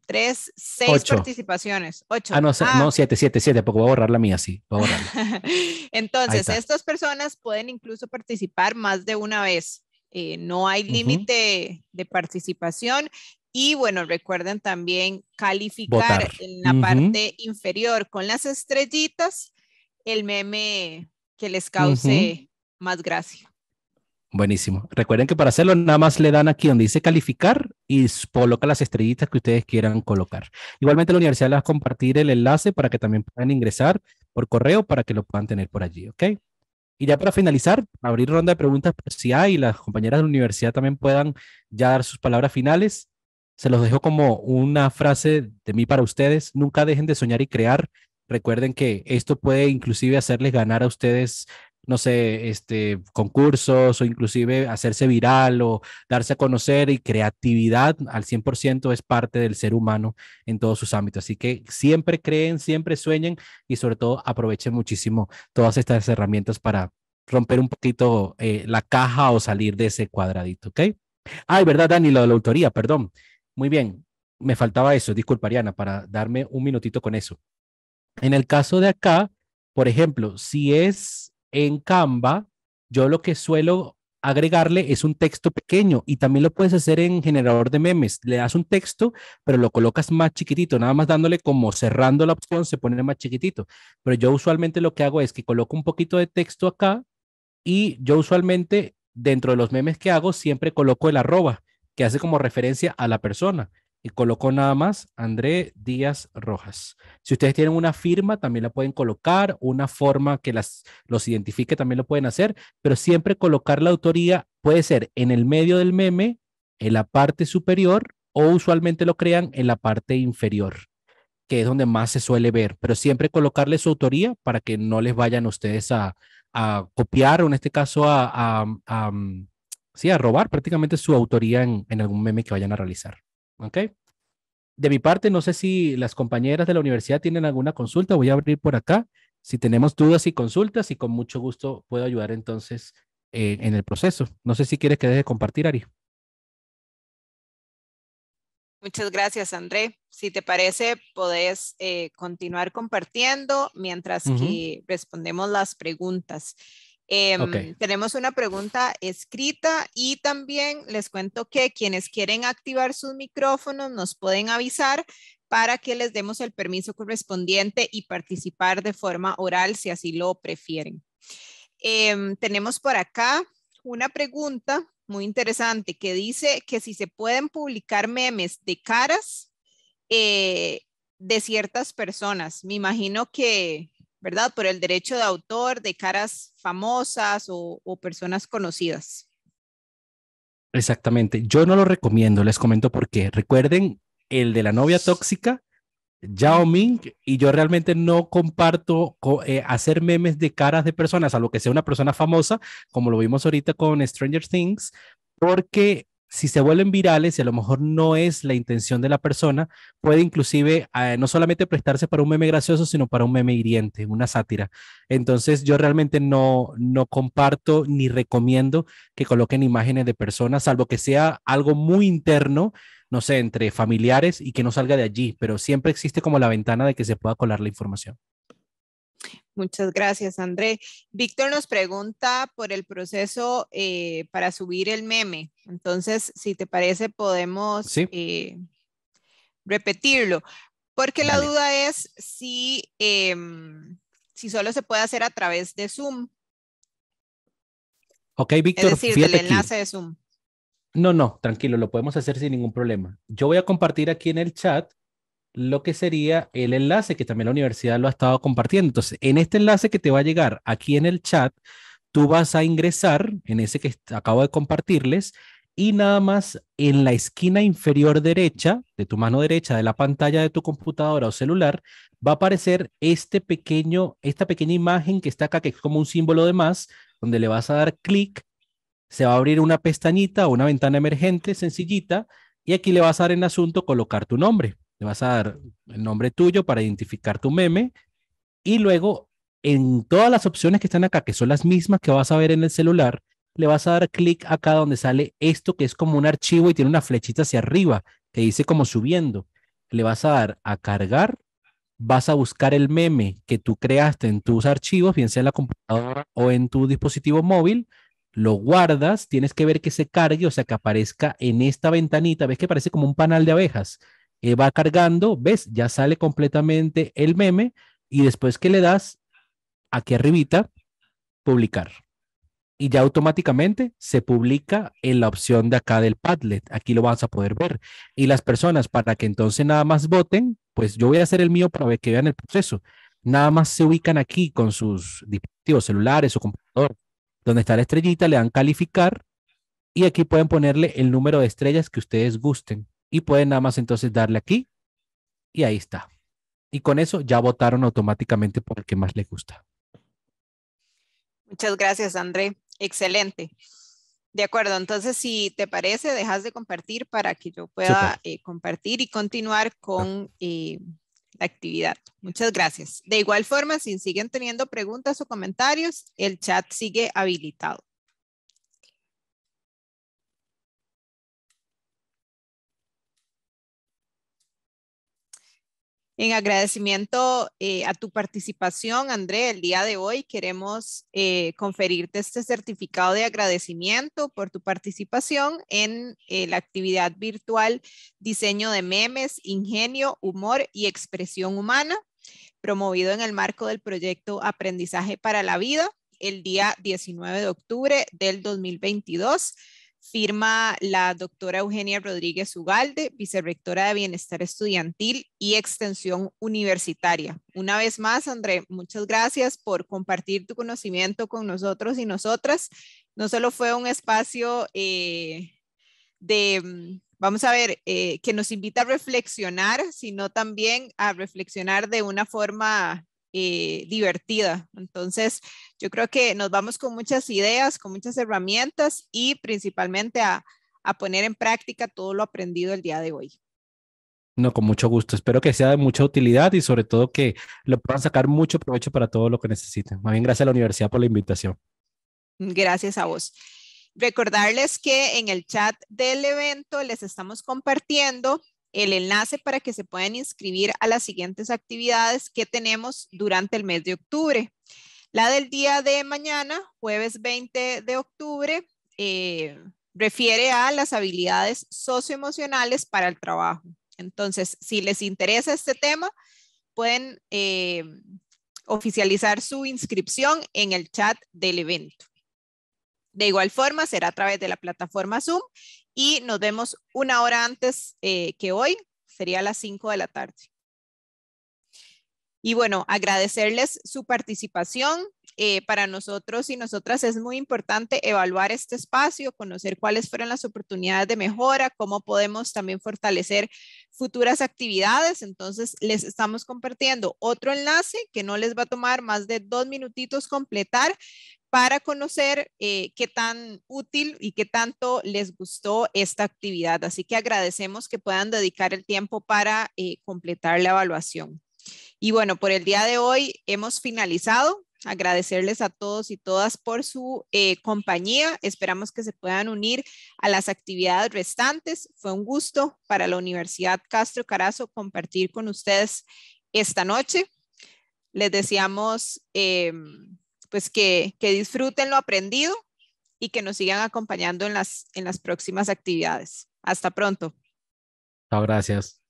tres, seis participaciones. Ocho. Ah, no, ah. no, siete, siete, siete, porque voy a borrar la mía, sí. Entonces, estas personas pueden incluso participar más de una vez. Eh, no hay límite de participación. Y bueno, recuerden también calificar en la parte inferior con las estrellitas el meme que les cause más gracia. Buenísimo. Recuerden que para hacerlo nada más le dan aquí donde dice calificar y coloca las estrellitas que ustedes quieran colocar. Igualmente la universidad les va a compartir el enlace para que también puedan ingresar por correo para que lo puedan tener por allí, ¿ok? Y ya para finalizar, abrir ronda de preguntas si hay las compañeras de la universidad también puedan ya dar sus palabras finales. Se los dejo como una frase de mí para ustedes. Nunca dejen de soñar y crear. Recuerden que esto puede inclusive hacerles ganar a ustedes no sé, este, concursos o inclusive hacerse viral o darse a conocer y creatividad al 100% es parte del ser humano en todos sus ámbitos. Así que siempre creen, siempre sueñen y sobre todo aprovechen muchísimo todas estas herramientas para romper un poquito eh, la caja o salir de ese cuadradito, ¿ok? Ay, ¿verdad, Dani? de la autoría, perdón. Muy bien, me faltaba eso, disculpa, Ariana, para darme un minutito con eso. En el caso de acá, por ejemplo, si es en Canva, yo lo que suelo agregarle es un texto pequeño y también lo puedes hacer en generador de memes. Le das un texto, pero lo colocas más chiquitito, nada más dándole como cerrando la opción, se pone más chiquitito. Pero yo usualmente lo que hago es que coloco un poquito de texto acá y yo usualmente dentro de los memes que hago siempre coloco el arroba que hace como referencia a la persona y colocó nada más André Díaz Rojas. Si ustedes tienen una firma, también la pueden colocar, una forma que las, los identifique también lo pueden hacer, pero siempre colocar la autoría puede ser en el medio del meme, en la parte superior o usualmente lo crean en la parte inferior, que es donde más se suele ver, pero siempre colocarle su autoría para que no les vayan ustedes a, copiar o en este caso a, a robar prácticamente su autoría en, en algún meme que vayan a realizar. ¿Ok? De mi parte, no sé si las compañeras de la universidad tienen alguna consulta. Voy a abrir por acá. Si tenemos dudas y consultas, y con mucho gusto puedo ayudar entonces eh, en el proceso. No sé si quieres que deje de compartir, Ari. Muchas gracias, André. Si te parece, podés eh, continuar compartiendo mientras que respondemos las preguntas. Em, tenemos una pregunta escrita y también les cuento que quienes quieren activar sus micrófonos nos pueden avisar para que les demos el permiso correspondiente y participar de forma oral si así lo prefieren. Em, tenemos por acá una pregunta muy interesante que dice que si se pueden publicar memes de caras eh, de ciertas personas. Me imagino que, ¿verdad? Por el derecho de autor de caras famosas o, personas conocidas. Exactamente. Yo no lo recomiendo, les comento por qué. Recuerden el de la novia tóxica, Yao Ming, y yo realmente no comparto eh, hacer memes de caras de personas, a lo que sea una persona famosa, como lo vimos ahorita con Stranger Things, porque si se vuelven virales y a lo mejor no es la intención de la persona, puede inclusive eh, no solamente prestarse para un meme gracioso, sino para un meme hiriente, una sátira. Entonces yo realmente no, no comparto ni recomiendo que coloquen imágenes de personas, salvo que sea algo muy interno, no sé, entre familiares y que no salga de allí, pero siempre existe como la ventana de que se pueda colar la información. Muchas gracias, André. Víctor nos pregunta por el proceso eh, para subir el meme. Entonces, si te parece, podemos eh, repetirlo. Porque la duda es si, em, si solo se puede hacer a través de Zoom. Ok, Víctor. Es decir, del enlace de Zoom. No, no, tranquilo, lo podemos hacer sin ningún problema. Yo voy a compartir aquí en el chat lo que sería el enlace que también la universidad lo ha estado compartiendo. Entonces, en este enlace que te va a llegar aquí en el chat, tú vas a ingresar en ese que acabo de compartirles y nada más en la esquina inferior derecha de tu mano derecha de la pantalla de tu computadora o celular va a aparecer este pequeño esta pequeña imagen que está acá que es como un símbolo de más donde le vas a dar clic se va a abrir una pestañita o una ventana emergente sencillita y aquí le vas a dar en asunto colocar tu nombre vas a dar el nombre tuyo para identificar tu meme y luego en todas las opciones que están acá, que son las mismas que vas a ver en el celular, le vas a dar clic acá donde sale esto que es como un archivo y tiene una flechita hacia arriba que dice como subiendo. Le vas a dar a cargar, vas a buscar el meme que tú creaste en tus archivos, bien sea en la computadora o en tu dispositivo móvil, lo guardas, tienes que ver que se cargue, o sea, que aparezca en esta ventanita, ves que parece como un panal de abejas. Eh, va cargando, ves, ya sale completamente el meme y después que le das aquí arribita, publicar. Y ya automáticamente se publica en la opción de acá del Padlet. Aquí lo vas a poder ver. Y las personas para que entonces nada más voten, pues yo voy a hacer el mío para que vean el proceso. Nada más se ubican aquí con sus dispositivos celulares o computador, donde está la estrellita, le dan calificar y aquí pueden ponerle el número de estrellas que ustedes gusten y pueden nada más entonces darle aquí y ahí está. Y con eso ya votaron automáticamente por el que más les gusta. Muchas gracias, André. Excelente. De acuerdo, entonces si te parece, dejas de compartir para que yo pueda eh, compartir y continuar con eh, la actividad. Muchas gracias. De igual forma, si siguen teniendo preguntas o comentarios, el chat sigue habilitado. En agradecimiento eh, a tu participación, André, el día de hoy queremos eh, conferirte este certificado de agradecimiento por tu participación en eh, la actividad virtual Diseño de Memes, Ingenio, Humor y Expresión Humana, promovido en el marco del proyecto Aprendizaje para la Vida el día 19 de octubre del 2022 firma la doctora Eugenia Rodríguez Ugalde, vicerrectora de Bienestar Estudiantil y Extensión Universitaria. Una vez más, André, muchas gracias por compartir tu conocimiento con nosotros y nosotras. No solo fue un espacio eh, de, mm, vamos a ver, eh, que nos invita a reflexionar, sino también a reflexionar de una forma eh, divertida. Entonces, yo creo que nos vamos con muchas ideas, con muchas herramientas y principalmente a, a poner en práctica todo lo aprendido el día de hoy. No, con mucho gusto. Espero que sea de mucha utilidad y sobre todo que lo puedan sacar mucho provecho para todo lo que necesiten. Más bien gracias a la universidad por la invitación. Gracias a vos. Recordarles que en el chat del evento les estamos compartiendo el enlace para que se puedan inscribir a las siguientes actividades que tenemos durante el mes de octubre. La del día de mañana, jueves 20 de octubre, eh, refiere a las habilidades socioemocionales para el trabajo. Entonces, si les interesa este tema, pueden eh, oficializar su inscripción en el chat del evento. De igual forma, será a través de la plataforma Zoom y nos vemos una hora antes eh, que hoy, sería a las 5 de la tarde. Y bueno, agradecerles su participación. Eh, para nosotros y nosotras es muy importante evaluar este espacio, conocer cuáles fueron las oportunidades de mejora, cómo podemos también fortalecer futuras actividades. Entonces, les estamos compartiendo otro enlace que no les va a tomar más de dos minutitos completar, para conocer eh, qué tan útil y qué tanto les gustó esta actividad. Así que agradecemos que puedan dedicar el tiempo para eh, completar la evaluación. Y bueno, por el día de hoy hemos finalizado. Agradecerles a todos y todas por su eh, compañía. Esperamos que se puedan unir a las actividades restantes. Fue un gusto para la Universidad Castro Carazo compartir con ustedes esta noche. Les deseamos em, pues que, disfruten lo aprendido y que nos sigan acompañando en las, en las próximas actividades. Hasta pronto. gracias.